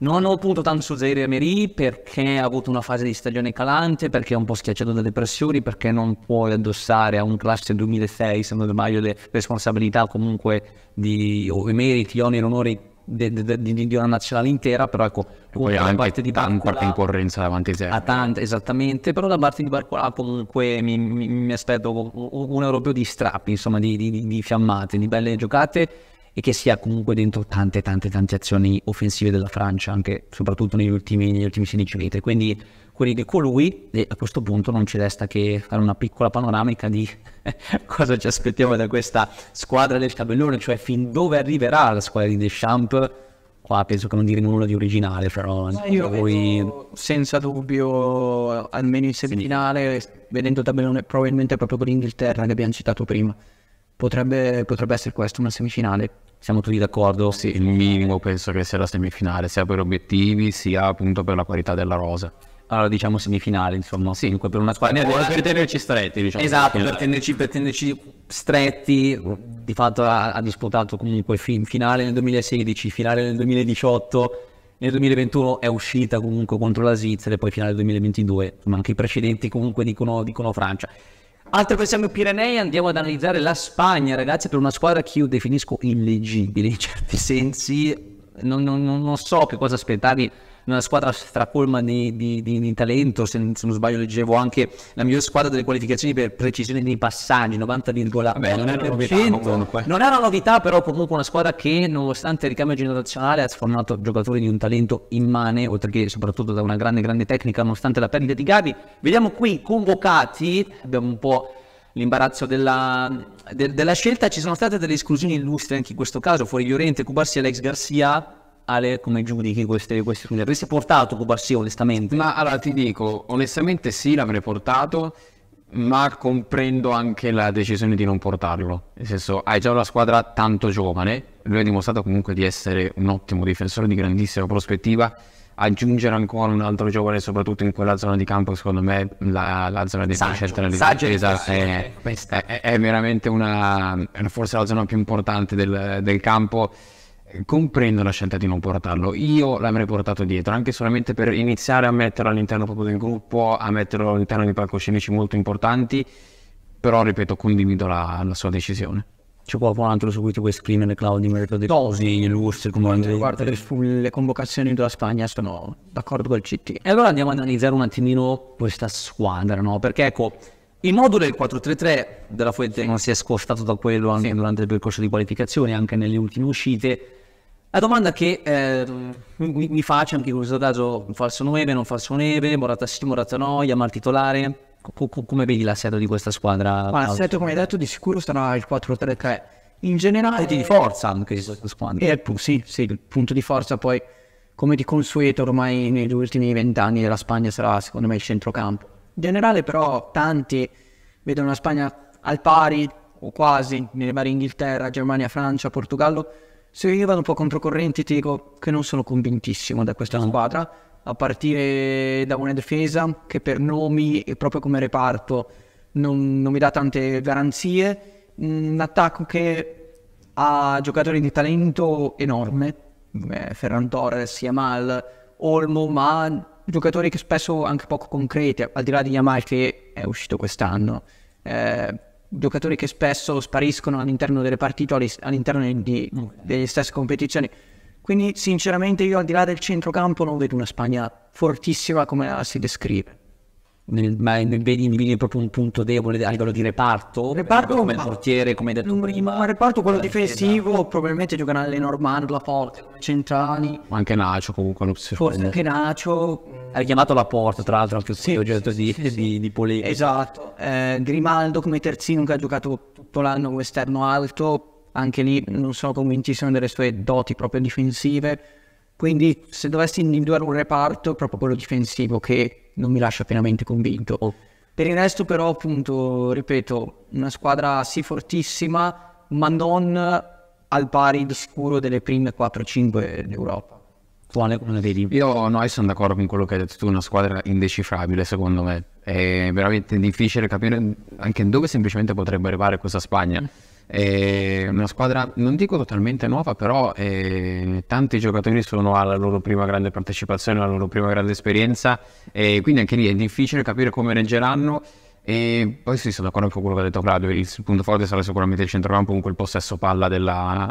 Non ho puntato tanto su Zaire Emery perché ha avuto una fase di stagione calante, perché è un po' schiacciato dalle pressioni, perché non puoi addossare a un classe 2006, se non sbaglio, le responsabilità comunque di o i meriti, oneri, onori di, di, di, una nazionale intera, però ecco, poi da parte di Barcola, concorrenza davanti a Zaire. A tante, esattamente, però da parte di Barcola comunque mi, mi, mi aspetto un, un europeo di strappi, insomma, di, di fiammate, di belle giocate e che sia comunque dentro tante tante tante azioni offensive della Francia anche soprattutto negli ultimi, negli ultimi 16 metri quindi quelli di colui e a questo punto non ci resta che fare una piccola panoramica di [laughs] cosa ci aspettiamo da questa squadra del tabellone cioè fin dove arriverà la squadra di Deschamps qua penso che non diremo nulla di originale però ah, io voi... senza dubbio almeno in semifinale sì. vedendo il tabellone probabilmente proprio con l'Inghilterra che abbiamo citato prima potrebbe, potrebbe essere questa una semifinale siamo tutti d'accordo? Sì, il minimo penso che sia la semifinale, sia per obiettivi, sia appunto per la qualità della rosa. Allora diciamo semifinale, insomma, sì, comunque per una squadra per, per tenerci stretti, diciamo. Esatto, per tenerci, per tenerci stretti, di fatto ha, ha disputato comunque fin, finale nel 2016, finale nel 2018 nel 2021 è uscita comunque contro la Svizzera e poi finale 2022, ma anche i precedenti comunque dicono, dicono Francia. Attraversiamo i Pirenei andiamo ad analizzare la Spagna, ragazzi, per una squadra che io definisco illegibile in certi sensi. Non, non, non so che cosa aspettarmi una squadra strapolma di, di, di, di, talento, se, non sbaglio leggevo anche la miglior squadra delle qualificazioni per precisione nei passaggi, 90,1%. Non è una novità, però comunque una squadra che nonostante il ricambio generazionale ha sfornato giocatori di un talento immane, oltre che soprattutto da una grande grande tecnica, nonostante la perdita di Gabi. Vediamo qui convocati, abbiamo un po' l'imbarazzo della, de, della, scelta. Ci sono state delle esclusioni illustre anche in questo caso, fuori Llorente, Cubarsi e Alex Garcia. Ale come giudichi queste, queste cose? Avresti portato sì, onestamente? Ma allora ti dico, onestamente sì, l'avrei portato, ma comprendo anche la decisione di non portarlo. Nel senso, hai già una squadra tanto giovane, lui ha dimostrato comunque di essere un ottimo difensore di grandissima prospettiva. Aggiungere ancora un altro giovane, soprattutto in quella zona di campo, secondo me la, la zona di Saggio, difesa esatto, eh, eh, è, è, è, veramente una, forse la zona più importante del, del campo comprendo la scelta di non portarlo. Io l'avrei portato dietro, anche solamente per iniziare a metterlo all'interno proprio del gruppo, a metterlo all'interno di palcoscenici molto importanti, però ripeto, condivido la, la sua decisione. C'è qualcun altro su cui tu puoi esprimere, Claudio, in merito dei dosi illustri? Come riguardo eh, le convocazioni della Spagna, sono d'accordo col CT. E allora andiamo ad analizzare un attimino questa squadra, no? Perché ecco, il modulo del 4-3-3 della Fuente non si è scostato da quello anche sì. durante il percorso di qualificazione, anche nelle ultime uscite la domanda che eh, mi, mi, faccio anche in questo caso, falso 9, non falso 9, Morata sì, Morata no, Yamal titolare, come vedi l'assetto di questa squadra? Ma l'assetto come hai detto di sicuro sarà il 4-3-3, cioè, in generale... Punti di forza anche di questa squadra. Eh, sì, sì, il punto di forza poi come di consueto ormai negli ultimi vent'anni della Spagna sarà secondo me il centrocampo. In generale però tanti vedono la Spagna al pari o quasi nelle varie Inghilterra, Germania, Francia, Portogallo se io vado un po' controcorrente ti dico che non sono convintissimo da questa squadra, a partire da una difesa che per nomi e proprio come reparto non, non mi dà tante garanzie, un attacco che ha giocatori di talento enorme, come Ferran Torres, Yamal, Olmo, ma giocatori che spesso anche poco concreti, al di là di Yamal che è uscito quest'anno. Eh, giocatori che spesso spariscono all'interno delle partite, o all'interno di, delle stesse competizioni. Quindi sinceramente io al di là del centrocampo non vedo una Spagna fortissima come la si descrive. Nel, ma vedi, vedi proprio un punto debole a livello di reparto, reparto come ma, portiere, come hai detto prima. Ma reparto quello eh, difensivo chieda. Esatto. probabilmente giocherà le Normand, la porta, centrali. Ma anche Nacio comunque non si Forse anche Nacio. ha richiamato la porta, tra l'altro, anche sì, oggetto sì, di, sì, sì. di polemica. Esatto. Eh, Grimaldo come terzino che ha giocato tutto l'anno come esterno alto, anche lì non sono convintissimo delle sue doti proprio difensive. Quindi se dovessi individuare un reparto, proprio quello difensivo che non mi lascia pienamente convinto. Oh. Per il resto però, appunto, ripeto, una squadra sì fortissima, ma non al pari di sicuro delle prime 4-5 d'Europa. Quale non vedi? Io no, io sono d'accordo con quello che hai detto tu, una squadra indecifrabile secondo me. È veramente difficile capire anche dove semplicemente potrebbe arrivare questa Spagna. Mm è eh, una squadra, non dico totalmente nuova, però eh, tanti giocatori sono alla loro prima grande partecipazione, alla loro prima grande esperienza, e eh, quindi anche lì è difficile capire come reggeranno. E poi sì, sono d'accordo con quello che ha detto Claudio, il punto forte sarà sicuramente il centrocampo, comunque il possesso palla della,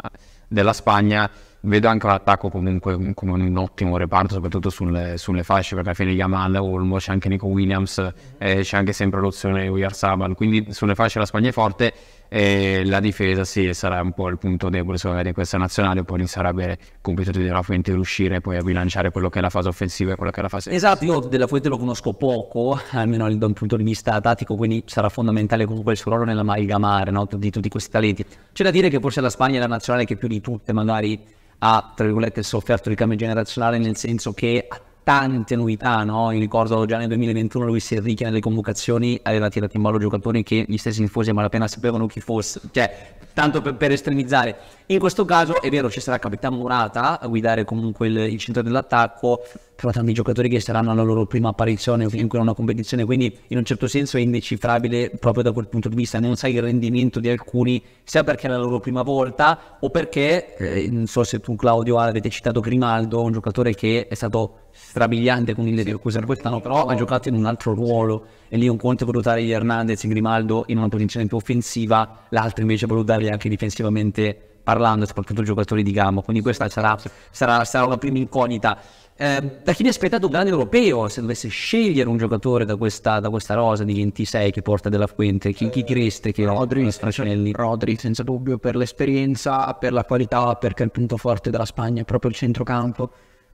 della Spagna. Vedo anche l'attacco comunque come un ottimo reparto, soprattutto sulle, sulle fasce, perché alla fine Yamal, Olmo, c'è anche Nico Williams, eh, c'è anche sempre l'opzione Sabal, quindi sulle fasce la Spagna è forte e la difesa sì, sarà un po' il punto debole secondo di questa nazionale, poi inizierà a avere compito di Della Fuente riuscire poi a bilanciare quello che è la fase offensiva e quello che è la fase... Esatto, io Della Fuente lo conosco poco, almeno da un punto di vista tattico, quindi sarà fondamentale comunque il suo ruolo nell'amalgamare no? di tutti questi talenti. C'è da dire che forse la Spagna è la nazionale che più di tutte magari ha, tra virgolette, sofferto di cambio generazionale, nel senso che ha tante novità, no? Io ricordo già nel 2021 Luis Enrique nelle convocazioni aveva tirato in ballo giocatori che gli stessi tifosi a malapena sapevano chi fosse, cioè tanto per, per, estremizzare. In questo caso è vero, ci sarà Capitano Murata a guidare comunque il, il centro dell'attacco, però tanti giocatori che saranno alla loro prima apparizione in una competizione, quindi in un certo senso è indecifrabile proprio da quel punto di vista, non sai il rendimento di alcuni, sia perché è la loro prima volta o perché, eh, non so se tu Claudio avete citato Grimaldo, un giocatore che è stato strabiliante con il Rio Cusano quest'anno, però ha giocato in un altro ruolo e lì un conto è valutare gli Hernandez e Grimaldo in una posizione più offensiva, l'altro invece è valutarli anche difensivamente parlando, soprattutto giocatori di gamma, quindi questa sarà, sarà, sarà la prima incognita. Eh, da chi mi è aspettato un grande europeo, se dovesse scegliere un giocatore da questa, da questa rosa di 26 che porta della Fuente, chi, chi direste che eh, Rodri, Stracinelli? Rodri, senza dubbio, per l'esperienza, per la qualità, perché è il punto forte della Spagna è proprio il centrocampo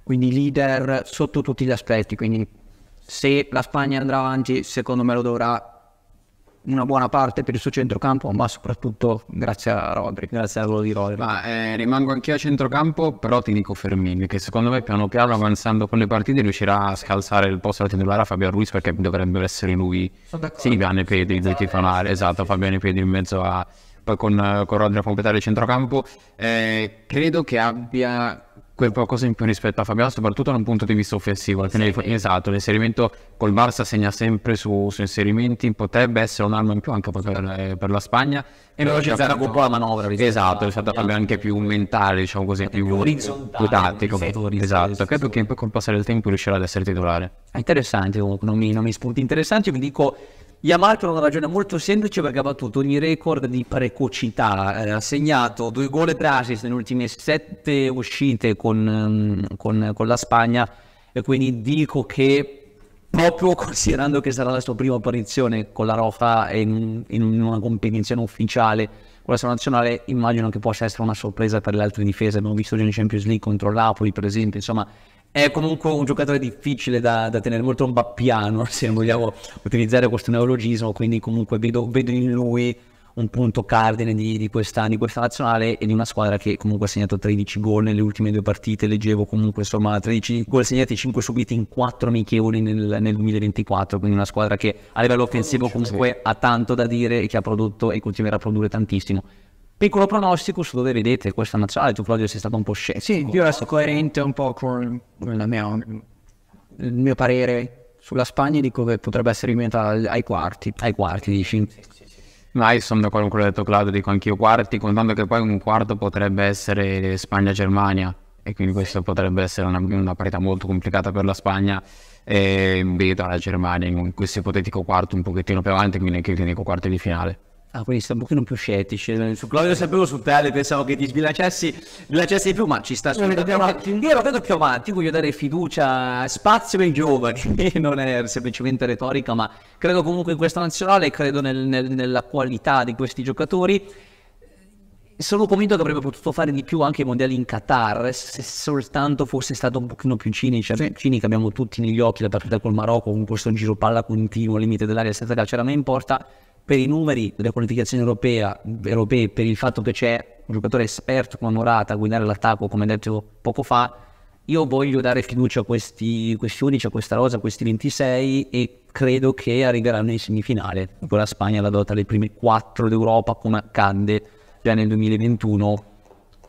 quindi leader sotto tutti gli aspetti. Quindi se la Spagna andrà avanti, secondo me lo dovrà una buona parte per il suo centrocampo, ma soprattutto grazie a Rodri. Grazie al lavoro di Rodri. Ma, eh, rimango anch'io a centrocampo, però ti dico Fermini, che secondo me piano piano avanzando con le partite riuscirà a scalzare il posto da titolare a Fabio Ruiz perché dovrebbe essere lui Silviano e Pedri, il titolare, esatto, Fabiano e Pedri in mezzo a... Poi con, eh, con Rodri a completare il centrocampo. Eh, credo che abbia quel qualcosa in più rispetto a Fabiano, soprattutto da un punto di vista offensivo. Sì, esatto, l'inserimento col Barça segna sempre su, su, inserimenti, potrebbe essere un'arma in più anche per, eh, per la Spagna. E velocizzare un po' la manovra. Esatto, è stata Fabiano anche più mentale, diciamo così, più, più, orizzontale, più tattico. Sì, esatto, credo che poi col passare del tempo riuscirà ad essere titolare. È interessante, oh, non mi, non mi spunti interessanti, vi dico Yamato ha una ragione molto semplice perché ha battuto ogni record di precocità, eh, ha segnato due gol e assist nelle ultime sette uscite con, ehm, con, con, la Spagna e quindi dico che proprio considerando che sarà la sua prima apparizione con la Rofa in, in una competizione ufficiale con la sua nazionale immagino che possa essere una sorpresa per le altre difese, abbiamo visto già in Champions League contro l'Apoli per esempio, insomma è comunque un giocatore difficile da, da tenere, molto un bappiano [laughs] se vogliamo utilizzare questo neologismo, quindi comunque vedo, vedo in lui un punto cardine di, di, questa, di, questa, nazionale e di una squadra che comunque ha segnato 13 gol nelle ultime due partite, leggevo comunque insomma 13 gol segnati, 5 subiti in 4 amichevoli nel, nel 2024, quindi una squadra che a livello offensivo comunque ha tanto da dire e che ha prodotto e continuerà a produrre tantissimo. Piccolo pronostico su dove vedete questa nazionale, tu Claudio sei stato un po' scettico. Sì, io resto coerente un po' con mia, il mio parere sulla Spagna e dico che potrebbe essere diventata ai quarti. Ai quarti dici? Sì, sì, sì. No, io sono d'accordo quello che ha detto Claudio, dico anch'io quarti, contando che poi un quarto potrebbe essere Spagna-Germania e quindi questo potrebbe essere una, una parità molto complicata per la Spagna e vedo la Germania in questo ipotetico quarto un pochettino più avanti, quindi anche io ti dico quarti di finale. Ah, quindi sei un pochino più scettici. Su Claudio sapevo su te, pensavo che ti sbilanciassi, di più, ma ci sta su. Eh, io vedo più avanti, voglio dare fiducia, spazio ai giovani, [laughs] non è semplicemente retorica, ma credo comunque in questa nazionale, credo nel, nel, nella qualità di questi giocatori. Sono convinto che avrebbe potuto fare di più anche i mondiali in Qatar, se soltanto fosse stato un pochino più cinico. Sì. Cinico abbiamo tutti negli occhi la partita col Marocco, con questo giro palla continuo, limite dell'area senza calcio, era in porta per i numeri della qualificazione europea, europea, per il fatto che c'è un giocatore esperto come Morata a guidare l'attacco, come detto poco fa, io voglio dare fiducia a questi, questi 11, a questa rosa, a questi 26 e credo che arriveranno in semifinale. Con la Spagna la dota le prime 4 d'Europa come accadde già nel 2021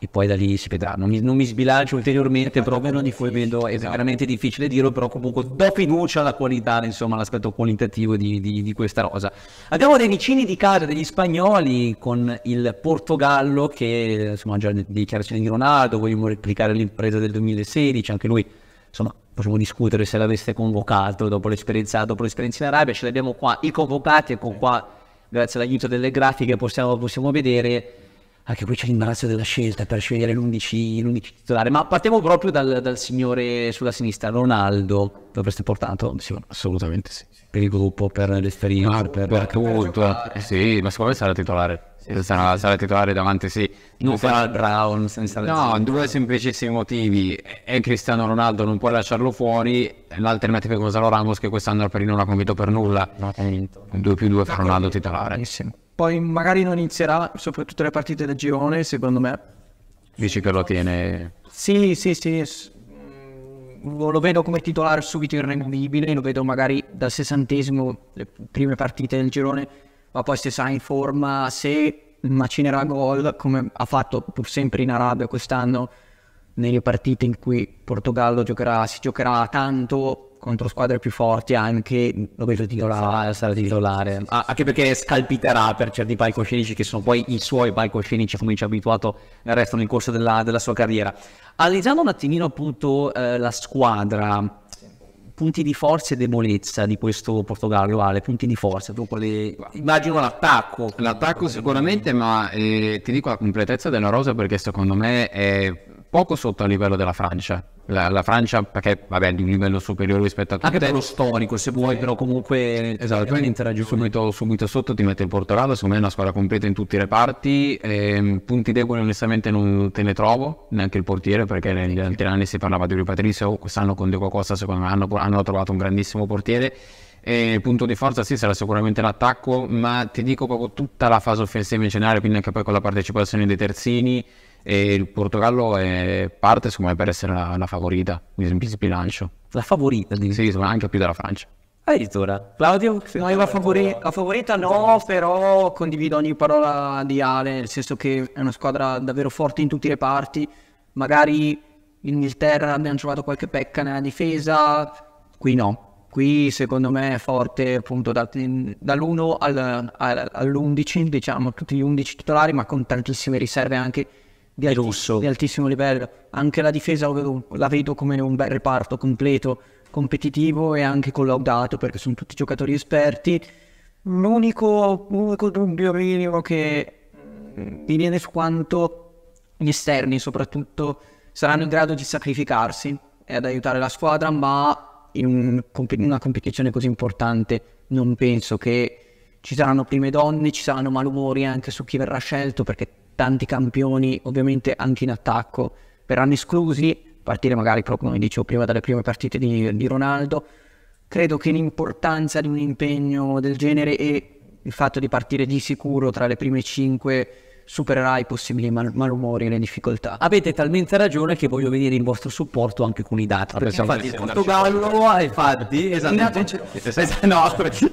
e poi da lì si vedrà. Non mi, non mi sbilancio ulteriormente, però quello di cui vedo è esatto. veramente difficile dirlo, però comunque do fiducia alla qualità, insomma, all'aspetto qualitativo di, di, di, questa rosa. Abbiamo dei vicini di casa, degli spagnoli, con il Portogallo che insomma già le dichiarazioni di Ronaldo, vogliamo replicare l'impresa del 2016, anche lui insomma possiamo discutere se l'aveste convocato dopo l'esperienza, dopo l'esperienza in Arabia, ce l'abbiamo qua, i convocati, ecco qua, grazie all'aiuto delle grafiche possiamo, possiamo vedere anche qui c'è l'imbarazzo della scelta per scegliere l'11, titolare, ma partiamo proprio dal, dal, signore sulla sinistra, Ronaldo, l'avreste portato? Sì, assolutamente sì. Per il gruppo, per l'esperienza, ah, per, per tutto. Sì, ma secondo me sarà titolare, sì, sì, sarà, titolare davanti, sì. Non sarà il Brown, senza No, due semplicissimi motivi, è Cristiano Ronaldo, non puoi lasciarlo fuori, l'alternativa è Gonzalo Ramos che quest'anno per non ha convinto per nulla, no, 2 più 2 fa Ronaldo titolare. Benissimo poi magari non inizierà, soprattutto le partite del girone, secondo me. Dici che lo tiene... Sì, sì, sì, mm, lo vedo come titolare subito irremovibile, lo vedo magari dal sessantesimo, le prime partite del girone, ma poi se sa in forma, se macinerà gol, come ha fatto pur sempre in Arabia quest'anno, nelle partite in cui Portogallo giocherà, si giocherà tanto, contro squadre più forti anche lo vedo titolare, esatto. sarà titolare, sì, sì, ah, anche perché scalpiterà per certi palcoscenici che sono poi i suoi palcoscenici come ci ha abituato nel resto nel corso della, della sua carriera. Analizzando un attimino appunto eh, la squadra, punti di forza e debolezza di questo Portogallo, Ale, punti di forza, tu quali... immagino l'attacco. L'attacco sicuramente, ma eh, ti dico la completezza della rosa perché secondo me è poco sotto al livello della Francia. La, la Francia, perché vabbè, di un livello superiore rispetto a tutte. Anche lo storico, se vuoi, però comunque esatto, è eh, subito, subito sotto ti mette il Portorado. secondo me è una squadra completa in tutti i reparti. E, ehm, punti deboli onestamente non te ne trovo, neanche il portiere, perché negli altri anni si parlava di Rui Patricio, quest'anno con Diego Costa secondo me hanno, hanno trovato un grandissimo portiere. E eh, il punto di forza sì sarà sicuramente l'attacco, ma ti dico proprio tutta la fase offensiva in generale, quindi anche poi con la partecipazione dei terzini e il Portogallo è parte secondo me per essere la, la favorita, quindi sbilancio. La favorita? di... Sì, anche più della Francia. Addirittura. Claudio? No, io la, favori- la favorita no, però condivido ogni parola di Ale, nel senso che è una squadra davvero forte in tutte le parti, magari in Inghilterra abbiamo trovato qualche pecca nella difesa, qui no. Qui secondo me è forte appunto da, dall'1 al, all'11, diciamo tutti gli 11 titolari, ma con tantissime riserve anche di, altissimo, di altissimo livello. Anche la difesa la vedo come un bel reparto completo, competitivo e anche collaudato perché sono tutti giocatori esperti. L'unico, l'unico dubbio minimo che mi viene su quanto gli esterni soprattutto saranno in grado di sacrificarsi e ad aiutare la squadra, ma in un, una competizione così importante non penso che ci saranno prime donne, ci saranno malumori anche su chi verrà scelto perché tanti campioni, ovviamente anche in attacco, verranno esclusi, a partire magari proprio come dicevo prima dalle prime partite di, di Ronaldo. Credo che l'importanza di un impegno del genere e il fatto di partire di sicuro tra le prime 5 supererà i possibili mal- malumori e le difficoltà. Avete talmente ragione che voglio venire in vostro supporto anche con i dati. Perché infatti il Portogallo ha infatti Esatto. no,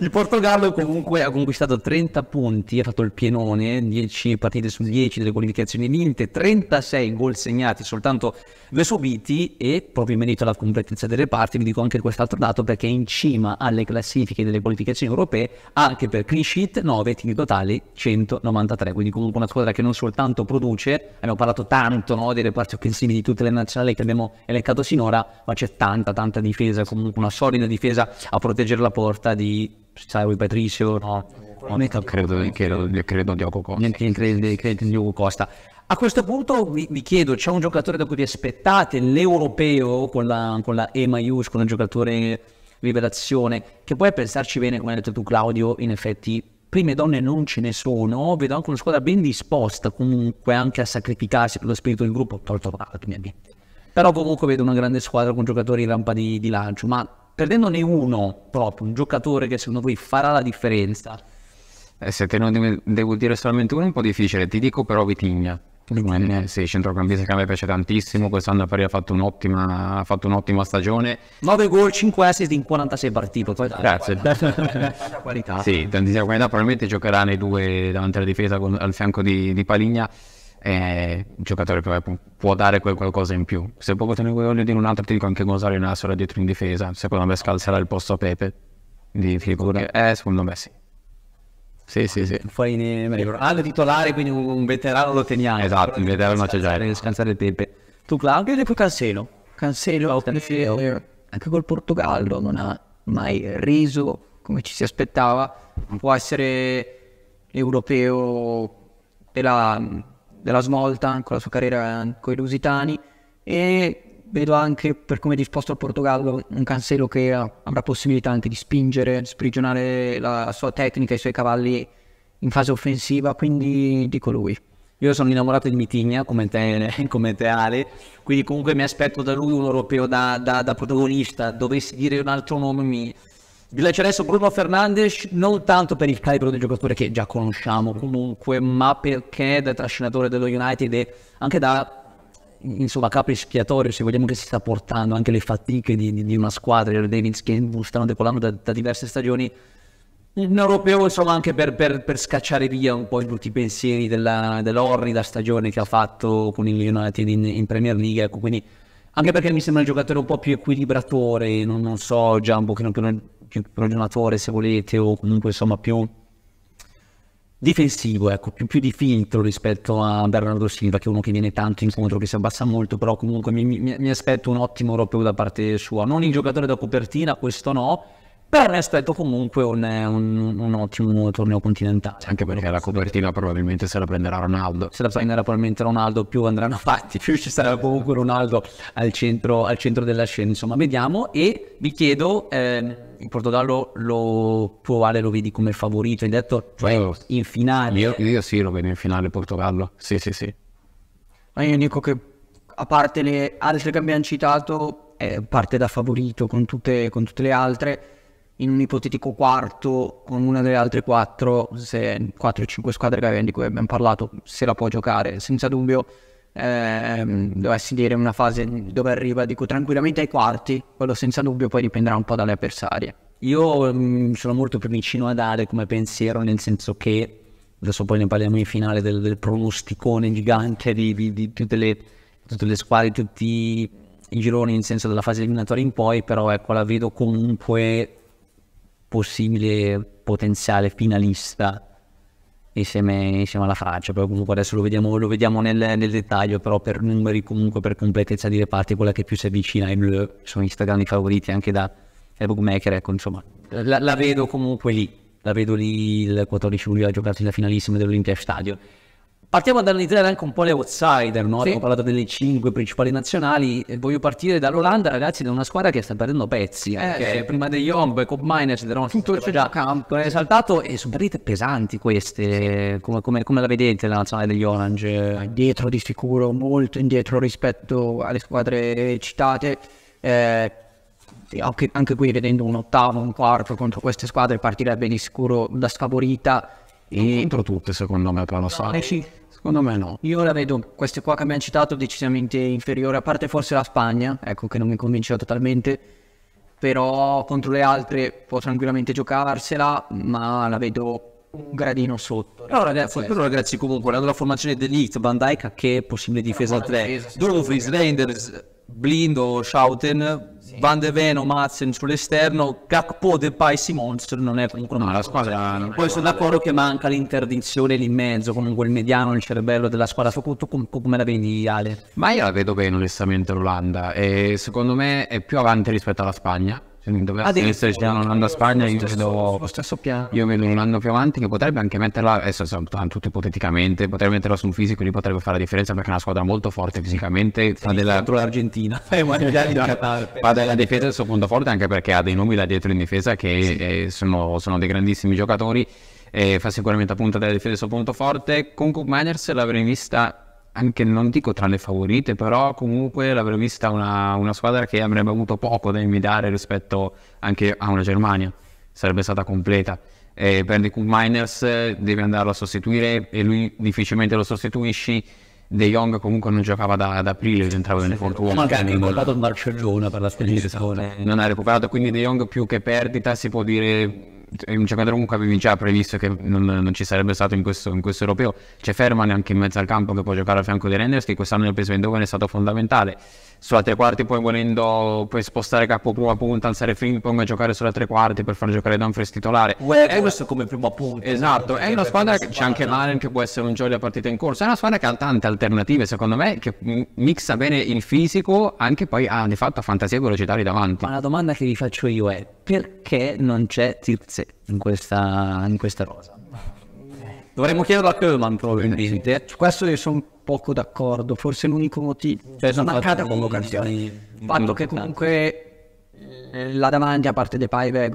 il Portogallo comunque ha conquistato 30 punti, ha fatto il pienone, 10 partite su 10 delle qualificazioni vinte, 36 gol segnati, soltanto due subiti e proprio in merito alla completezza delle parti vi dico anche quest'altro dato perché è in cima alle classifiche delle qualificazioni europee anche per clean sheet 9 team totali 193, quindi comunque una squadra squadra che non soltanto produce, abbiamo parlato tanto no, dei reparti offensivi di tutte le nazionali che abbiamo elencato sinora, ma c'è tanta, tanta difesa, comunque una solida difesa a proteggere la porta di, sai, Patricio, no? Non è credo, credo, Diogo Costa. Neanche credo, credo Diogo Costa. A questo punto vi, vi, chiedo, c'è un giocatore da cui vi aspettate l'europeo con la, con la E maiuscola, un giocatore rivelazione, che puoi pensarci bene, come hai detto tu Claudio, in effetti prime donne non ce ne sono, vedo anche una squadra ben disposta comunque anche a sacrificarsi per lo spirito del gruppo, tolto Prato, ovviamente. Però comunque vedo una grande squadra con giocatori in rampa di, di lancio, ma perdendone uno proprio, un giocatore che secondo voi farà la differenza. Eh, se te ne devo dire solamente uno è un po' difficile, ti dico però Vitigna sì, centrocampista che a me piace tantissimo, quest'anno a Parigi ha fatto un'ottima, un stagione. 9 gol, 5 assist in 46 partite. Grazie. [laughs] Tanta qualità. Sì, tantissima qualità, probabilmente giocherà nei due davanti alla difesa con, al fianco di, di Paligna. È eh, un giocatore che può, dare quel qualcosa in più. Se poi te ne voglio dire un altro, ti dico anche Gonzalo Nassora dietro in difesa, secondo me scalzerà il posto a Pepe. Di, di, eh, secondo me sì. Sì, sì, sì. Poi eh, ne, mi ricordo. il ah, titolare, quindi un veterano lo teniamo. Esatto, un veterano c'è già. Deve scansare il tempo. Tu Claudio e poi Cancelo. Cancelo, Cancelo. anche col Portogallo non ha mai riso come ci si aspettava. Può essere europeo della, della svolta con la sua carriera con i Lusitani e vedo anche per come è disposto il Portogallo un Cancelo che avrà possibilità anche di spingere, sprigionare la sua tecnica, i suoi cavalli in fase offensiva, quindi dico lui. Io sono innamorato di Mitigna come te, [laughs] come te Ale, quindi comunque mi aspetto da lui un europeo da, da, da protagonista, dovessi dire un altro nome mi... Vi lascio adesso Bruno Fernandes, non tanto per il calibro del giocatore che già conosciamo comunque, ma perché da trascinatore dello United e anche da insomma, capo espiatorio, se vogliamo, che si sta portando anche le fatiche di, di una squadra, i Davids che stanno decollando da, da diverse stagioni. Un europeo, insomma, anche per, per, per, scacciare via un po' tutti i pensieri della, dell'orrida stagione che ha fatto con il United in, in Premier League. Ecco, quindi, anche perché mi sembra il giocatore un po' più equilibratore, non, non so, già un pochino più, più ragionatore se volete, o comunque insomma più difensivo, ecco, più, più, di filtro rispetto a Bernardo Silva, che è uno che viene tanto incontro, che si abbassa molto, però comunque mi, mi, mi aspetto un ottimo europeo da parte sua. Non il giocatore da copertina, questo no, però mi aspetto comunque un, un, un, ottimo torneo continentale. Anche perché la copertina probabilmente se la prenderà Ronaldo. Se la prenderà probabilmente Ronaldo, più andranno fatti, [laughs] più ci sarà comunque Ronaldo al centro, al centro della scena. Insomma, vediamo e vi chiedo, eh, il Portogallo lo, tu Ale lo vedi come favorito, hai detto cioè, oh, in finale. Io, io, sì lo vedo in finale Portogallo, sì sì sì. Ma io dico che a parte le altre che abbiamo citato, eh, parte da favorito con tutte, con tutte le altre in un ipotetico quarto con una delle altre quattro, se 4-5 squadre che abbiamo, di cui abbiamo parlato, se la può giocare, senza dubbio ehm, dovessi dire una fase dove arriva, dico tranquillamente ai quarti, quello senza dubbio poi dipenderà un po' dalle avversarie. Io mh, mm, sono molto più vicino ad Ale come pensiero, nel senso che adesso poi ne parliamo in finale del, del pronosticone gigante di, di, di tutte, le, tutte le squadre, tutti i gironi, in senso della fase eliminatoria in poi, però ecco la vedo comunque possibile potenziale finalista insieme, insieme alla Francia, però comunque adesso lo vediamo, lo vediamo nel, nel, dettaglio, però per numeri comunque per completezza di reparti quella che più si avvicina ai bleu, sono i grandi favoriti anche da bookmaker, ecco insomma la, la vedo comunque lì, la vedo lì il 14 luglio a giocarsi la finalissima dell'Olympia Stadio. Partiamo analizzare anche un po' le outsider, no? Sì. Abbiamo parlato delle cinque principali nazionali. Voglio partire dall'Olanda, ragazzi, da una squadra che sta perdendo pezzi. Eh, eh sì. Prima degli Omb, Cop Miners, erano tutto il già campo. È saltato e sono partite pesanti queste. Come, come, come la vedete la nazionale degli Orange? Indietro di sicuro, molto indietro rispetto alle squadre citate. Eh, anche, anche qui vedendo un ottavo, un quarto contro queste squadre partirebbe di sicuro da sfavorita Entro tutte secondo me però, no, sai? Secondo me no. Io la vedo, queste qua che abbiamo citato, decisamente inferiore, a parte forse la Spagna, ecco che non mi convince totalmente, però contro le altre può tranquillamente giocarsela, ma la vedo un gradino sotto. Però ragazzi, però ragazzi comunque, hanno la formazione dell'Elite, Van Dyke che è possibile difesa 3, Dolph Islanders Blindo, Schouten, sì. Van de Veno, Madsen sull'esterno, Gakpo, Depay, Monster non è comunque una no, squadra. Cioè, poi sono d'accordo che manca l'interdizione lì in mezzo, comunque il mediano, il cervello della squadra, soprattutto com- come la vedi Ale? Ma io la vedo bene onestamente l'Olanda e secondo me è più avanti rispetto alla Spagna se dovesse ah, essere già un anno a Spagna, io vedo, io vedo un anno più avanti che potrebbe anche metterla, adesso tutto ipoteticamente, potrebbe metterla su un fisico, lì potrebbe fare la differenza perché è una squadra molto forte fisicamente. Fa della... contro l'Argentina, [laughs] fa della difesa il suo punto forte anche perché ha dei nomi là dietro in difesa che sì. eh, sono, sono dei grandissimi giocatori. Eh, fa sicuramente appunto della difesa il suo punto forte. Con Cook Miners l'avrei vista anche non dico tra le favorite, però comunque l'avrei vista una, una, squadra che avrebbe avuto poco da invitare rispetto anche a una Germania, sarebbe stata completa. E perdi con Miners, eh, devi andarlo a sostituire e lui difficilmente lo sostituisci. De Jong comunque non giocava da, da aprile, entrava nelle fortune. Ma ha recuperato il Barcellona per la stagione. Esatto, non ha recuperato, quindi De Jong più che perdita si può dire è cioè, un giocatore comunque avevi già previsto che non, non ci sarebbe stato in questo, in questo, europeo. C'è Ferman anche in mezzo al campo che può giocare a fianco dei Renders, che quest'anno nel preso in giovane è stato fondamentale. Sulla tre quarti poi volendo puoi spostare capo prima punta, alzare Frimpong e giocare sulla tre quarti per far giocare Danfres titolare. Uè, eh, è questo come primo punto. Esatto, è una squadra che c'è anche Malen che può essere un gioco a partita in corso, è una squadra che ha tante alternative secondo me, che mixa bene il fisico, anche poi ha di fatto fantasia e velocità lì davanti. Ma la domanda che vi faccio io è perché non c'è Tiz mancanze in questa, in questa rosa. Dovremmo chiederlo a Koeman probabilmente. Su questo io sono poco d'accordo, forse l'unico motivo. Cioè, sono mancata convocazione. Il fatto che comunque eh, là davanti, a parte dei Pai e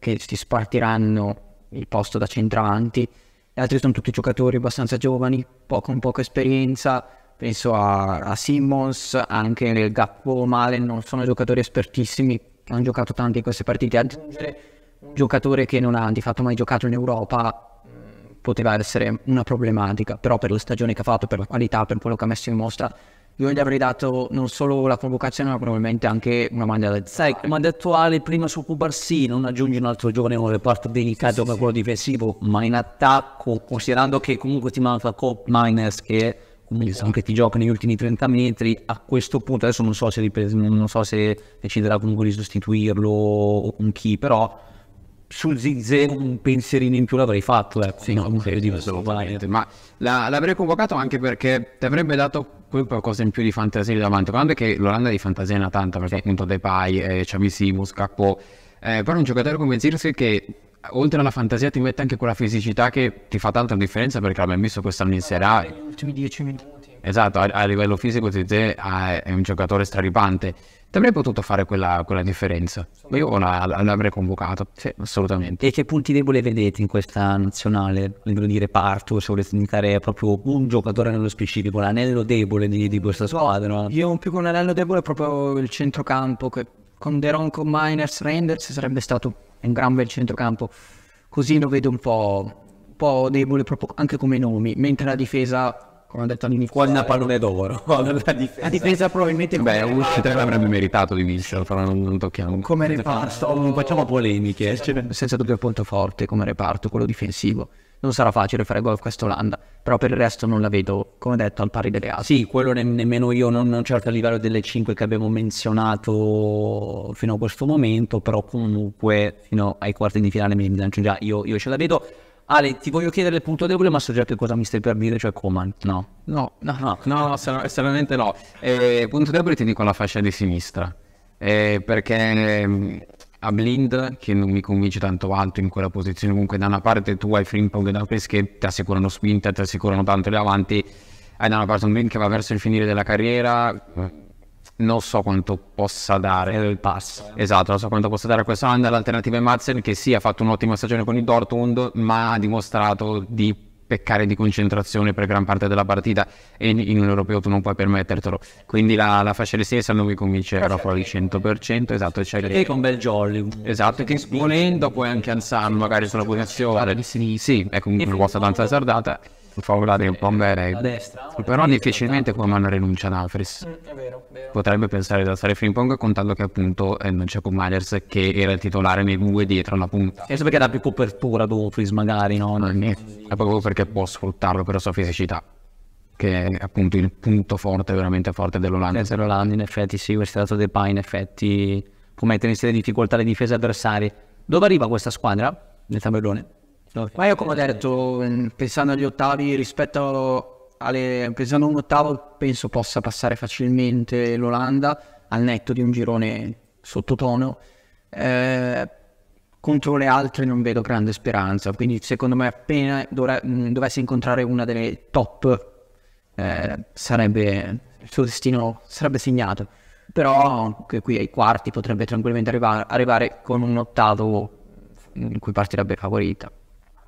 che si spartiranno il posto da centravanti, gli altri sono tutti giocatori abbastanza giovani, po- con poca esperienza. Penso a, a Simmons, anche nel Gappo Malen, non sono giocatori espertissimi, hanno giocato tante in queste partite. Aggiungere un giocatore che non ha di fatto mai giocato in Europa mm, poteva essere una problematica, però per la stagione che ha fatto, per la qualità, per quello che ha messo in mostra, io gli avrei dato non solo la convocazione, ma probabilmente anche una maglia da Sai, come ha detto Ale prima su Cubarsi, non aggiungi un altro giovane in un reparto delicato sì, come sì. quello difensivo, ma in attacco, considerando che comunque ti manca Cop Miners che comunque esatto. ti gioca negli ultimi 30 metri, a questo punto adesso non so se, riprese, non so se deciderà comunque di sostituirlo o con chi, però sul zig un pensierino in più l'avrei fatto. Eh. Sì, no, assolutamente. Eh. Ma la, l'avrei convocato anche perché ti avrebbe dato qualcosa in più di fantasia davanti. Quando è che l'Olanda di fantasia ne ha tanta, perché appunto Depay, eh, Xavi Simus, Capo. Eh, però un giocatore come Zirski che oltre alla fantasia ti mette anche quella fisicità che ti fa tanta differenza perché l'abbiamo messo quest'anno in Serie A. Ultimi 10 minuti. Esatto, a, a, livello fisico Zirski ah, è un giocatore straripante avrei potuto fare quella, quella differenza. Io la, l'avrei convocato, sì, assolutamente. E che punti deboli vedete in questa nazionale a livello di reparto? Se volete indicare proprio un giocatore nello specifico, l'anello debole di, di questa squadra? Io più che un anello debole è proprio il centrocampo, che con Deron, con Miners, Renders sarebbe stato un gran bel centrocampo. Così lo vedo un po', un po' debole proprio anche come nomi, mentre la difesa come ha detto all'inizio. Quasi una pallone d'oro. [laughs] La difesa, la difesa probabilmente... Beh, un tre l'avrebbe meritato di vincere, però non, non tocchiamo. Come reparto... Non facciamo polemiche. Senza, eh. cioè, senza dubbio il punto forte come reparto, quello difensivo. Non sarà facile fare gol questa Olanda, però per il resto non la vedo, come detto, al pari delle altre. Sì, quello ne- nemmeno io, non, non certo a livello delle 5 che abbiamo menzionato fino a questo momento, però comunque fino ai quarti di finale mi bilancio già, io, io ce la vedo. Ale, ti voglio chiedere il punto debole, ma so già che cosa mi stai per dire, cioè Coman. No, no, no, no, no, no stranamente no. Eh, punto debole ti dico la fascia di sinistra, eh, perché eh, a Blind, che non mi convince tanto alto in quella posizione, comunque da una parte tu hai Frimpong e Dapes che ti assicurano spinta, ti assicurano tanto lì avanti, hai da una parte un Blind che va verso il finire della carriera non so quanto possa dare il pass. Esatto, non so quanto possa dare a questa Under. L'alternativa è Madsen che sì, ha fatto un'ottima stagione con il Dortmund, ma ha dimostrato di peccare di concentrazione per gran parte della partita e in un europeo tu non puoi permettertelo. Quindi la, la fascia di sinistra non mi convince fuori al 100%, esatto, c'è e che... con bel jolly. Esatto, che volendo puoi anche alzarlo magari sulla posizione di sinistra. Sì, è comunque una cosa tanto azzardata favore del A Destra, però difficilmente come hanno rinuncia ad Alfres. Mm, è vero, vero. Potrebbe pensare di alzare Frimpong contando che appunto eh, non c'è con Myers che era il titolare nei due dietro alla punta. Penso perché dà più copertura Dumfries magari, no? Non è... è proprio perché può sfruttarlo per la sua fisicità che è appunto il punto forte, veramente forte dell'Olanda. Sì, Dell'Olanda, in effetti, sì, questo è stato dei Pai, in effetti può mettere in serie difficoltà le difese avversarie. Dove arriva questa squadra nel tabellone? Ma io come ho detto, mm, pensando agli ottavi rispetto alle... pensando a un ottavo penso possa passare facilmente l'Olanda al netto di un girone sottotono. Eh, contro le altre non vedo grande speranza, quindi secondo me appena dovre- mm, dovesse incontrare una delle top eh, sarebbe il suo destino sarebbe segnato. Però anche qui ai quarti potrebbe tranquillamente arriva- arrivare con un ottavo in cui partirebbe favorita.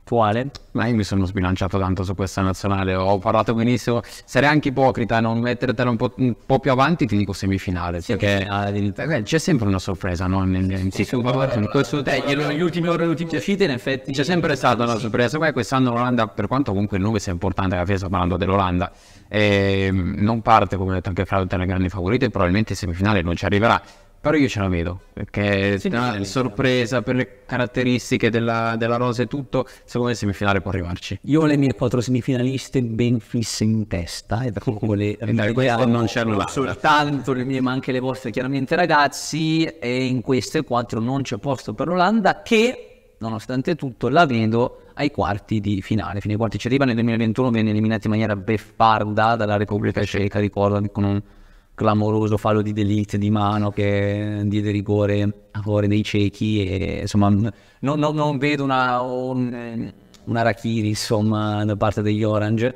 Quale? Ma io mi sono sbilanciato tanto su questa nazionale, ho parlato benissimo. Sarei anche ipocrita a non mettertela un po', un po', più avanti, ti dico semifinale. Sì, perché semifinale. Eh, c'è sempre una sorpresa, no? Nel, nel, sì, Super Bowl, gli ultimi ore, le ultime uscite, in effetti. C'è sempre stata una sorpresa. Poi quest'anno l'Olanda, per quanto comunque il nome sia importante, alla fine parlando dell'Olanda, ehm, non parte, come ho detto anche Claudio, tra le grandi favorite, probabilmente in semifinale non ci arriverà però io ce la vedo perché sì, una sorpresa per le caratteristiche della, della rosa e tutto secondo me in semifinale può arrivarci io ho le mie quattro semifinaliste ben fisse in testa eh, [laughs] e da quelle non c'è nulla soltanto le mie ma anche le vostre chiaramente ragazzi e in queste quattro non c'è posto per l'Olanda che nonostante tutto la vedo ai quarti di finale fine quarti ci arriva nel 2021 viene eliminata in maniera beffarda dalla Repubblica Ceca ricordami con un clamoroso fallo di Delict di mano che diede rigore a favore dei ciechi e insomma non, non, non vedo una, un, una Rakiri insomma da parte degli Orange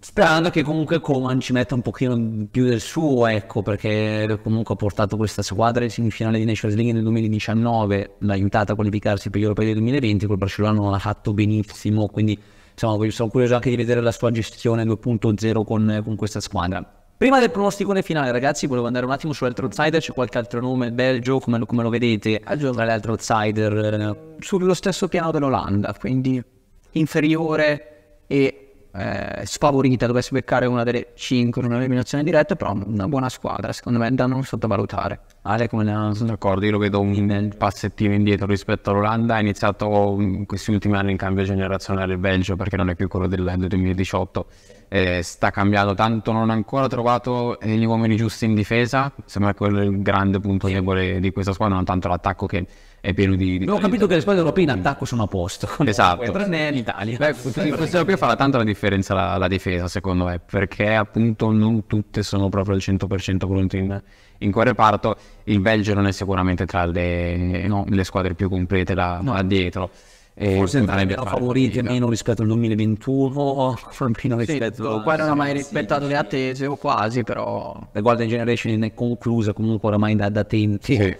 sperando che comunque Coman ci metta un pochino più del suo ecco perché comunque ha portato questa squadra in semifinale di Nations League nel 2019 l'ha aiutata a qualificarsi per gli europei del 2020 col Barcellona non l'ha fatto benissimo quindi insomma sono curioso anche di vedere la sua gestione 2.0 con, con questa squadra Prima del pronosticone finale, ragazzi, volevo andare un attimo sull'altro outsider. C'è qualche altro nome, il Belgio, come lo, come lo vedete, tra le altre outsider, eh, sullo stesso piano dell'Olanda, quindi inferiore e eh, sfavorita. Dovesse beccare una delle 5 in un'eliminazione diretta, però una buona squadra, secondo me, da non sottovalutare. Ale, come la... Sono d'accordo, io lo vedo un passettino indietro rispetto all'Olanda. Ha iniziato in mm, questi ultimi anni in cambio generazionale il Belgio, perché non è più quello del 2018 eh, sta cambiando tanto, non ha ancora trovato gli uomini giusti in difesa, sembra quello il grande punto debole di questa squadra, non tanto l'attacco che è pieno di... di ho capito che le squadre europee in attacco sono a posto, [laughs] esatto. tranne l'Italia. Beh, questa [laughs] europea farà tanto la differenza la, la, difesa secondo me, perché appunto non tutte sono proprio al 100% pronte in, in quel reparto, il Belgio non è sicuramente tra le, no, le squadre più complete da, no. da dietro. E Forse andrebbero favorite meno rispetto al 2021, meno rispetto sì, qua non ha mai rispettato sì, le attese o quasi, però la Golden Generation è conclusa comunque oramai da, da tempi. Sì.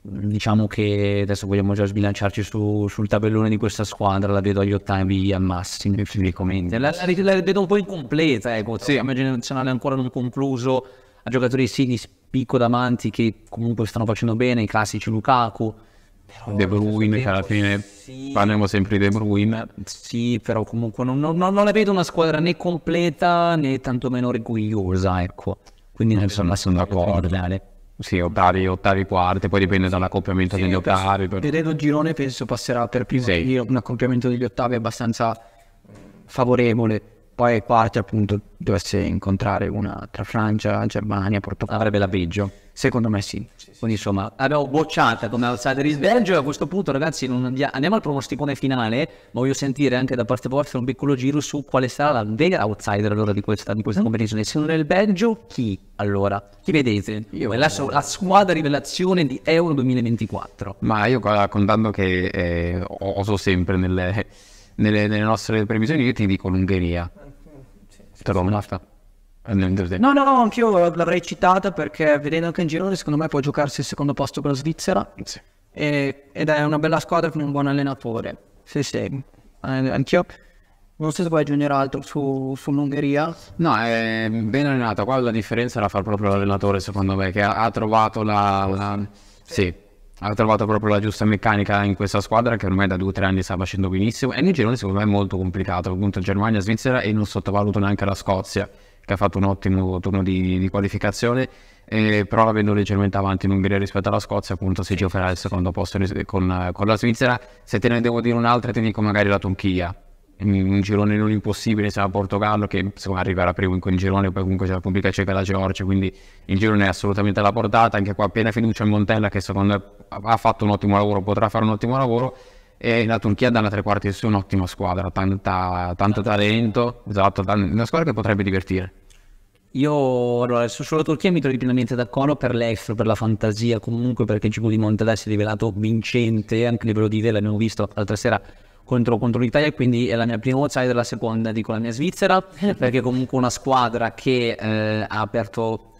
Diciamo che adesso vogliamo già sbilanciarci su, sul tabellone di questa squadra, la vedo agli ottavi al massimo, la, la, la, vedo un po' incompleta, ecco, sì. mia generazionale ancora non concluso, a giocatori sì di spicco davanti che comunque stanno facendo bene, i classici Lukaku, però De Bruyne, che alla fine sì, parliamo sempre di De Bruyne. Sì, però comunque non, non, non, la vedo una squadra né completa né tantomeno rigogliosa, ecco. Quindi non sono, sono d'accordo. Sì, ottavi, ottavi quarti, poi dipende dall'accoppiamento sì, degli eh, ottavi. Per... il girone penso passerà per primo sì. un accoppiamento degli ottavi abbastanza favorevole poi quarti appunto dovesse incontrare una tra Francia, Germania, Portogallo. Avrebbe la peggio. Secondo me sì. sì, sì. Quindi insomma abbiamo bocciata come outsider di Belgio e a questo punto ragazzi andiamo, andiamo al pronosticone finale, ma voglio sentire anche da parte vostra un piccolo giro su quale sarà la vera outsider allora di questa, di questa mm. competizione. Se non è il Belgio, chi allora? Chi vedete? Io Me lascio la squadra rivelazione di Euro 2024. Ma io contando che eh, oso sempre nelle, nelle, nelle nostre previsioni, io ti dico l'Ungheria. Perlomeno. No, no, no, anch'io l'avrei citata perché vedendo anche in giro, secondo me può giocarsi il secondo posto con la Svizzera. Sì. E, ed è una bella squadra con un buon allenatore. Sì, sì. Eh, anch'io. Non so se puoi aggiungere altro su, Ungheria. No, è ben allenata. Qua la differenza la fa proprio l'allenatore, secondo me, che ha, ha trovato la, la... Sì ha trovato proprio la giusta meccanica in questa squadra che ormai da due o tre anni sta facendo benissimo e nel girone secondo me è molto complicato appunto Germania, Svizzera e non sottovaluto neanche la Scozia che ha fatto un ottimo turno di, di qualificazione eh, però avendo leggermente avanti in Ungheria rispetto alla Scozia appunto si giocherà il secondo posto con, con la Svizzera se te ne devo dire un'altra ti dico magari la Turchia un girone non impossibile c'è la Portogallo che insomma arriverà prima in quel girone poi comunque c'è la Repubblica Ceca e la Georgia quindi il girone è assolutamente alla portata anche qua piena fiducia in Montella che secondo me ha fatto un ottimo lavoro potrà fare un ottimo lavoro e la Turchia dalla tre quarti su è un'ottima squadra tanta, tanto talento esatto una squadra che potrebbe divertire io allora, sulla Turchia mi trovo pienamente d'accordo per l'extra, per la fantasia comunque perché il ciclo di Montella si è rivelato vincente anche a livello di idee l'abbiamo visto l'altra sera contro, contro l'Italia, quindi è la mia prima outsider, la seconda dico la mia Svizzera, [laughs] perché comunque una squadra che eh, ha aperto,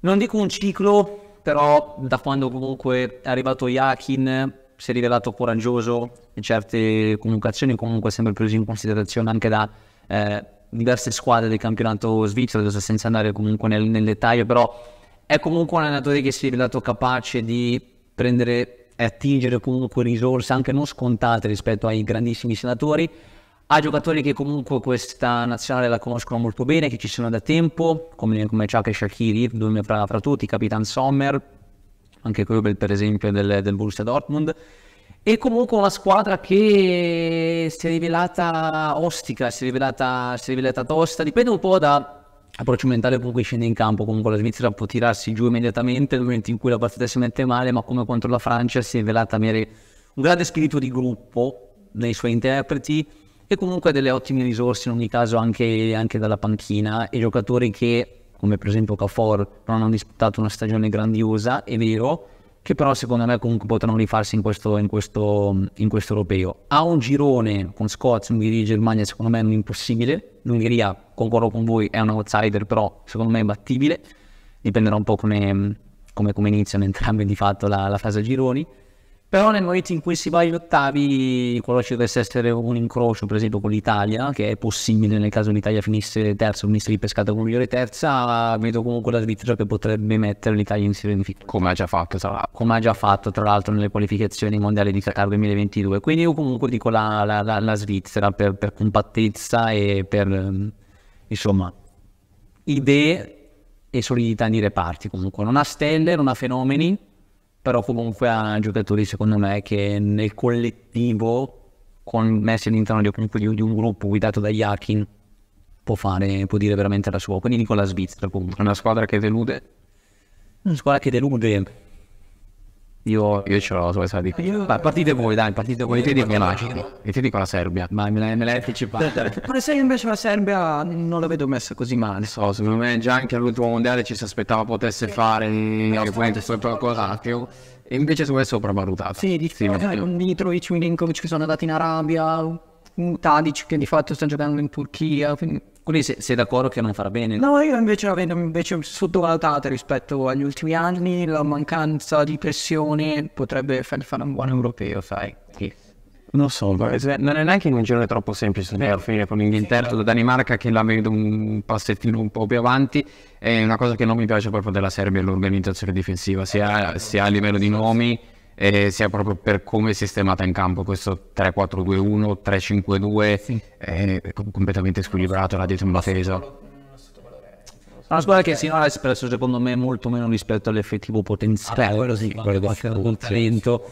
non dico un ciclo, però da quando comunque è arrivato Yakin si è rivelato coraggioso in certe comunicazioni, comunque sempre preso in considerazione anche da eh, diverse squadre del campionato svizzero, adesso senza andare comunque nel, nel dettaglio, però è comunque un allenatore che si è rivelato capace di prendere attingere comunque risorse anche non scontate rispetto ai grandissimi senatori, a giocatori che comunque questa nazionale la conoscono molto bene, che ci sono da tempo, come, come Chaka e Shakiri, due fra, fra tutti, Capitan Sommer, anche Köbel per esempio del, del Borussia Dortmund, e comunque una squadra che si è rivelata ostica, si è rivelata, si è rivelata tosta, dipende un po' da approccio mentale comunque scende in campo, comunque la Svizzera può tirarsi giù immediatamente nel momento in cui la partita si mette male, ma come contro la Francia si è velata avere un grande spirito di gruppo nei suoi interpreti e comunque delle ottime risorse in ogni caso anche, anche dalla panchina e giocatori che come per esempio Cafor non hanno disputato una stagione grandiosa, è vero, che però secondo me comunque potranno rifarsi in questo, in questo, in questo europeo. Ha un girone con Scozia, Ungheria e Germania, secondo me è un impossibile. L'Ungheria, concordo con voi, è un outsider, però secondo me è battibile. Dipenderà un po' come, come, come iniziano entrambi di fatto la, la fase a gironi. Però nel momento in cui si va agli ottavi, qualora ci dovesse essere un incrocio, per esempio con l'Italia, che è possibile nel caso l'Italia finisse terza, finisse di pescata con migliore terza, vedo comunque la Svizzera che potrebbe mettere l'Italia in serie di Come ha già fatto, tra l'altro. Come ha già fatto, tra l'altro, nelle qualificazioni mondiali di Qatar 2022. Quindi io comunque dico la, la, la, la Svizzera per, per compattezza e per, insomma, idee e solidità di reparti comunque. Non ha stelle, non ha fenomeni, però comunque ha giocatori secondo me che nel collettivo con, messi all'interno di, di, un gruppo guidato da Yakin può fare, può dire veramente la sua quindi dico la Svizzera comunque una squadra che delude una squadra che delude io, io ce l'ho la solita di Ma partite voi, dai, partite voi. Te dico la e ti dico la Serbia, ma me l'hai, me l'hai anticipata. Pure se invece la Serbia non la vedo messa così male. So, secondo me già anche all'ultimo mondiale ci si aspettava potesse fare qualcosa più. E invece secondo me è sopravvalutato. Sì, di sì, eh, con Mitrovic, Milinkovic che sono andati in Arabia, Tadic che di fatto sta giocando in Turchia, quindi quindi se, sei d'accordo che non farà bene? No, io invece l'avendo vedo invece sottovalutata rispetto agli ultimi anni, la mancanza di pressione potrebbe far fare un buon europeo, sai. Sì. Non so, non è neanche in un girone troppo semplice Beh, per finire con l'Inghilterra, sì. la Danimarca che la vedo un passettino un po' più avanti, è una cosa che non mi piace proprio della Serbia l'organizzazione difensiva, sia, sia a livello di nomi eh, sia proprio per come è sistemata in campo questo 3-4-2-1, 3-5-2, sì. è completamente squilibrato là dietro in difesa. Una eh, squadra che sinora ha espresso secondo me molto meno rispetto all'effettivo potenziale, ah, quello sì, quello del talento.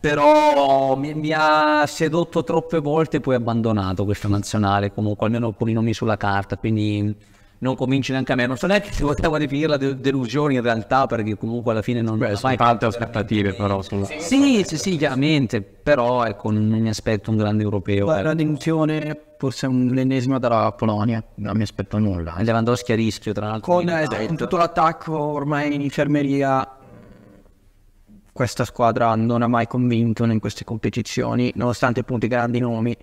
Però mi, mi, ha sedotto troppe volte e poi abbandonato questa nazionale, comunque almeno con i nomi sulla carta, quindi non convince neanche a me. Non so neanche se potevo definirla de- delusione in realtà, perché comunque alla fine non... Beh, sono tante aspettative però. Sono... Sì, sì, sì, sì, chiaramente, però ecco, non mi aspetto un grande europeo. Beh, la delusione forse l'ennesima dalla Polonia, non mi aspetto nulla. Lewandowski a rischio tra l'altro. Con, eh, con tutto l'attacco ormai in infermeria questa squadra non ha mai convinto in queste competizioni, nonostante appunto i grandi nomi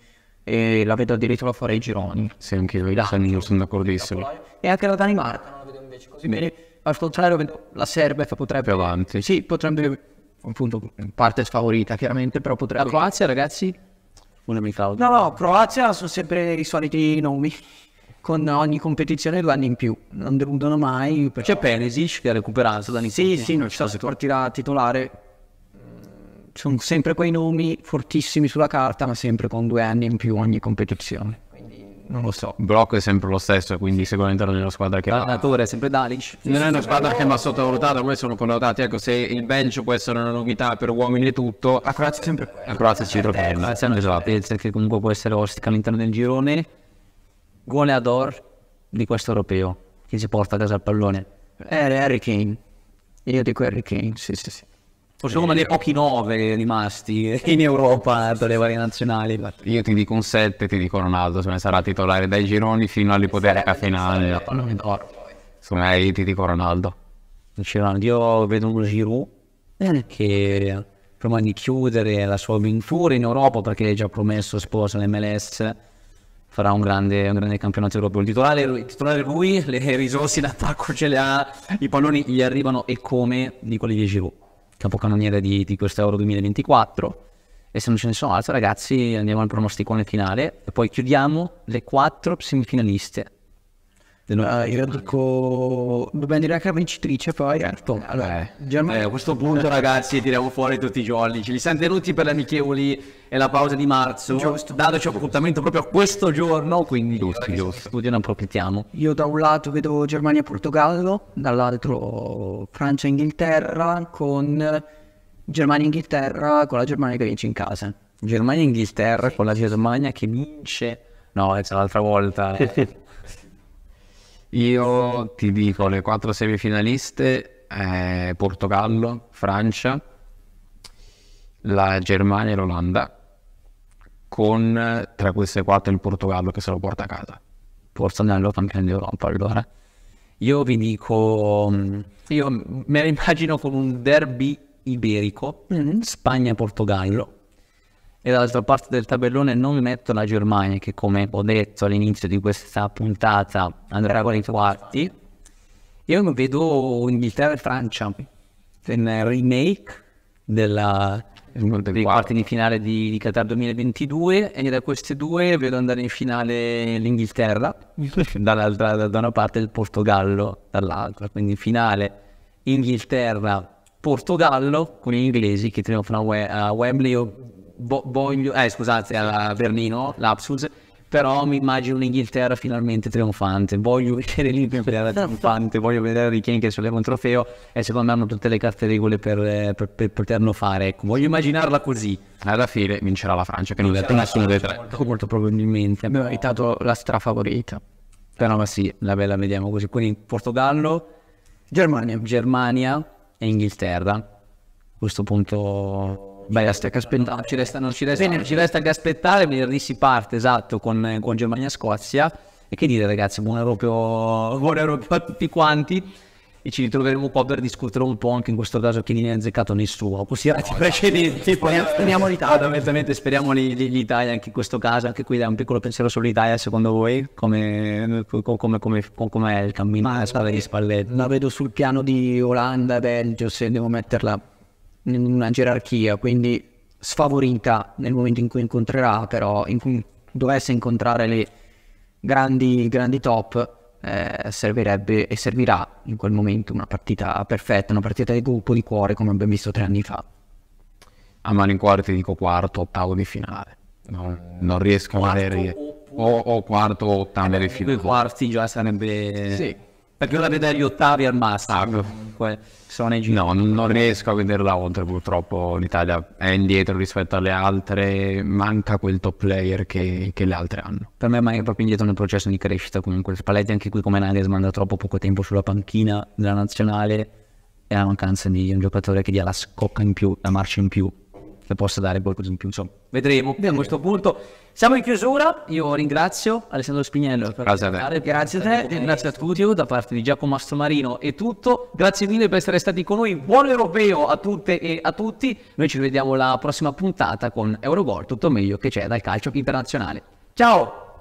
e la vedo addirittura fuori ai gironi. Sì, anche lui, là, sono, sono d'accordissimo. E anche la Danimarca non la vedo invece così bene. Al contrario, la Serbia potrebbe... Più avanti. Sì, potrebbe... Appunto, parte sfavorita chiaramente, però potrebbe... La Croazia, ragazzi? Una mi fa... No, no, Croazia sono sempre i soliti nomi con ogni competizione due anni in più, non deludono mai. Però... C'è Penesic che ha recuperato da inizio. Sì, sì, non ci so se partirà titolare, sono sempre quei nomi fortissimi sulla carta, ma sempre con due anni in più ogni competizione. Quindi non lo so. Blocco è sempre lo stesso, quindi seguo all'interno una squadra che ha. è sempre Dalic. Non è una squadra che va sottovalutata, come sono connotati. Ecco, se il bench può essere una novità per uomini e tutto. La Croazia è sempre. La Croazia ci trova. La Croazia che comunque può essere ostica all'interno del girone. Gole ad or di questo europeo che si porta a casa il pallone. Harry Kane. Io dico Harry Kane, sì, sì, sì. Forse uno dei pochi nove rimasti [laughs] in Europa per le varie nazionali. Io ti dico un 7, ti dico Ronaldo, se ne sarà titolare dai gironi fino all'ipotetica finale della pallone d'oro. Secondo me ti dico Ronaldo. Io vedo un Giroud eh, che prima di chiudere la sua avventura in Europa perché ha già promesso sposa l'MLS farà un grande, un grande, campionato europeo. Il titolare, il titolare lui, le risorse in attacco ce le ha, i palloni gli arrivano e come di quelli di Giroud capocannoniere di, di questo Euro 2024. E se non ce ne sono altre, ragazzi, andiamo al pronosticone finale e poi chiudiamo le quattro semifinaliste Ah, io dico dobbiamo dire anche la vincitrice poi certo. allora, eh. Germania... eh, a questo punto ragazzi tiriamo fuori tutti i jolly ce li siamo tenuti per le amichevoli e la pausa di marzo giusto. dandoci appuntamento proprio a questo giorno quindi giusto, giusto. studio ne approfittiamo io da un lato vedo Germania Portogallo dall'altro Francia Inghilterra con Germania Inghilterra con la Germania che vince in casa Germania e Inghilterra con la Germania che vince no è l'altra volta eh. Sì, [laughs] Io ti dico le quattro semifinaliste, eh, Portogallo, Francia, la Germania e l'Olanda, con tra queste quattro il Portogallo che se lo porta a casa. Forse andiamo anche in Europa allora. Io vi dico, io me lo immagino con un derby iberico, mm, Spagna-Portogallo, e dall'altra parte del tabellone non metto la Germania che come ho detto all'inizio di questa puntata andrà con i quarti. Io vedo Inghilterra e Francia nel remake della, dei quarti di finale di, di, Qatar 2022 e da queste due vedo andare in finale l'Inghilterra [laughs] da una parte il Portogallo dall'altra quindi finale Inghilterra Portogallo con gli inglesi che trionfano a Wembley vo- voglio, eh, scusate, a Bernino, lapsus, però mi immagino l'Inghilterra finalmente trionfante. Voglio vedere l'Inghilterra esatto. trionfante, voglio vedere Harry che solleva un trofeo e secondo me hanno tutte le carte regole per, eh, per, per poterlo fare. Ecco, voglio immaginarla così. Alla fine vincerà la Francia, che non è nessuno dei tre. Molto, molto probabilmente. Abbiamo evitato la strafavorita. Però ma sì, la bella vediamo così. Quindi Portogallo, Germania, Germania e Inghilterra. A questo punto Beh, resta che aspettare, ah, ci resta, non ci resta, esatto. ci resta che aspettare, venerdì si parte, esatto, con, eh, con Germania-Scozia. E che dire ragazzi, buon europeo, buon europeo a tutti quanti. E ci ritroveremo un po' per discutere un po' anche in questo caso che non ha azzeccato nessuno. Considerati no, precedenti. Speriamo l'Italia. Ovviamente speriamo l'Italia anche in questo caso. Anche qui da un piccolo pensiero sull'Italia, secondo voi, come, come, come, come è il cammino? Ma, di La vedo sul piano di Olanda, Belgio, se devo metterla in una gerarchia, quindi sfavorita nel momento in cui incontrerà, però in cui dovesse incontrare le grandi, grandi top, eh, servirebbe e servirà in quel momento una partita perfetta, una partita di gruppo di cuore come abbiamo visto tre anni fa. A mano in cuore ti dico quarto, ottavo di finale. Non, non riesco quarto, a vedere o, o, quarto o ottavo di eh, finale. Due quarti già sarebbe... Sì. Perché ora vedere gli ottavi al massimo. Esatto. Comunque sono No, non riesco a vederla oltre purtroppo. L'Italia è indietro rispetto alle altre, manca quel top player che, che le altre hanno. Per me è proprio indietro nel processo di crescita comunque. Spalletti anche qui come Nagas manda troppo poco tempo sulla panchina della nazionale e la mancanza di un giocatore che dia la scocca in più, la marcia in più che possa dare qualcosa in più. Insomma, vedremo. Bene. A questo punto siamo in chiusura. Io ringrazio Alessandro Spignello. Per grazie a te. Grazie a te. Grazie a tutti. Da parte di Giacomo Astromarino è tutto. Grazie mille per essere stati con noi. Buon europeo a tutte e a tutti. Noi ci vediamo la prossima puntata con Eurogol. Tutto meglio che c'è dal calcio internazionale. Ciao!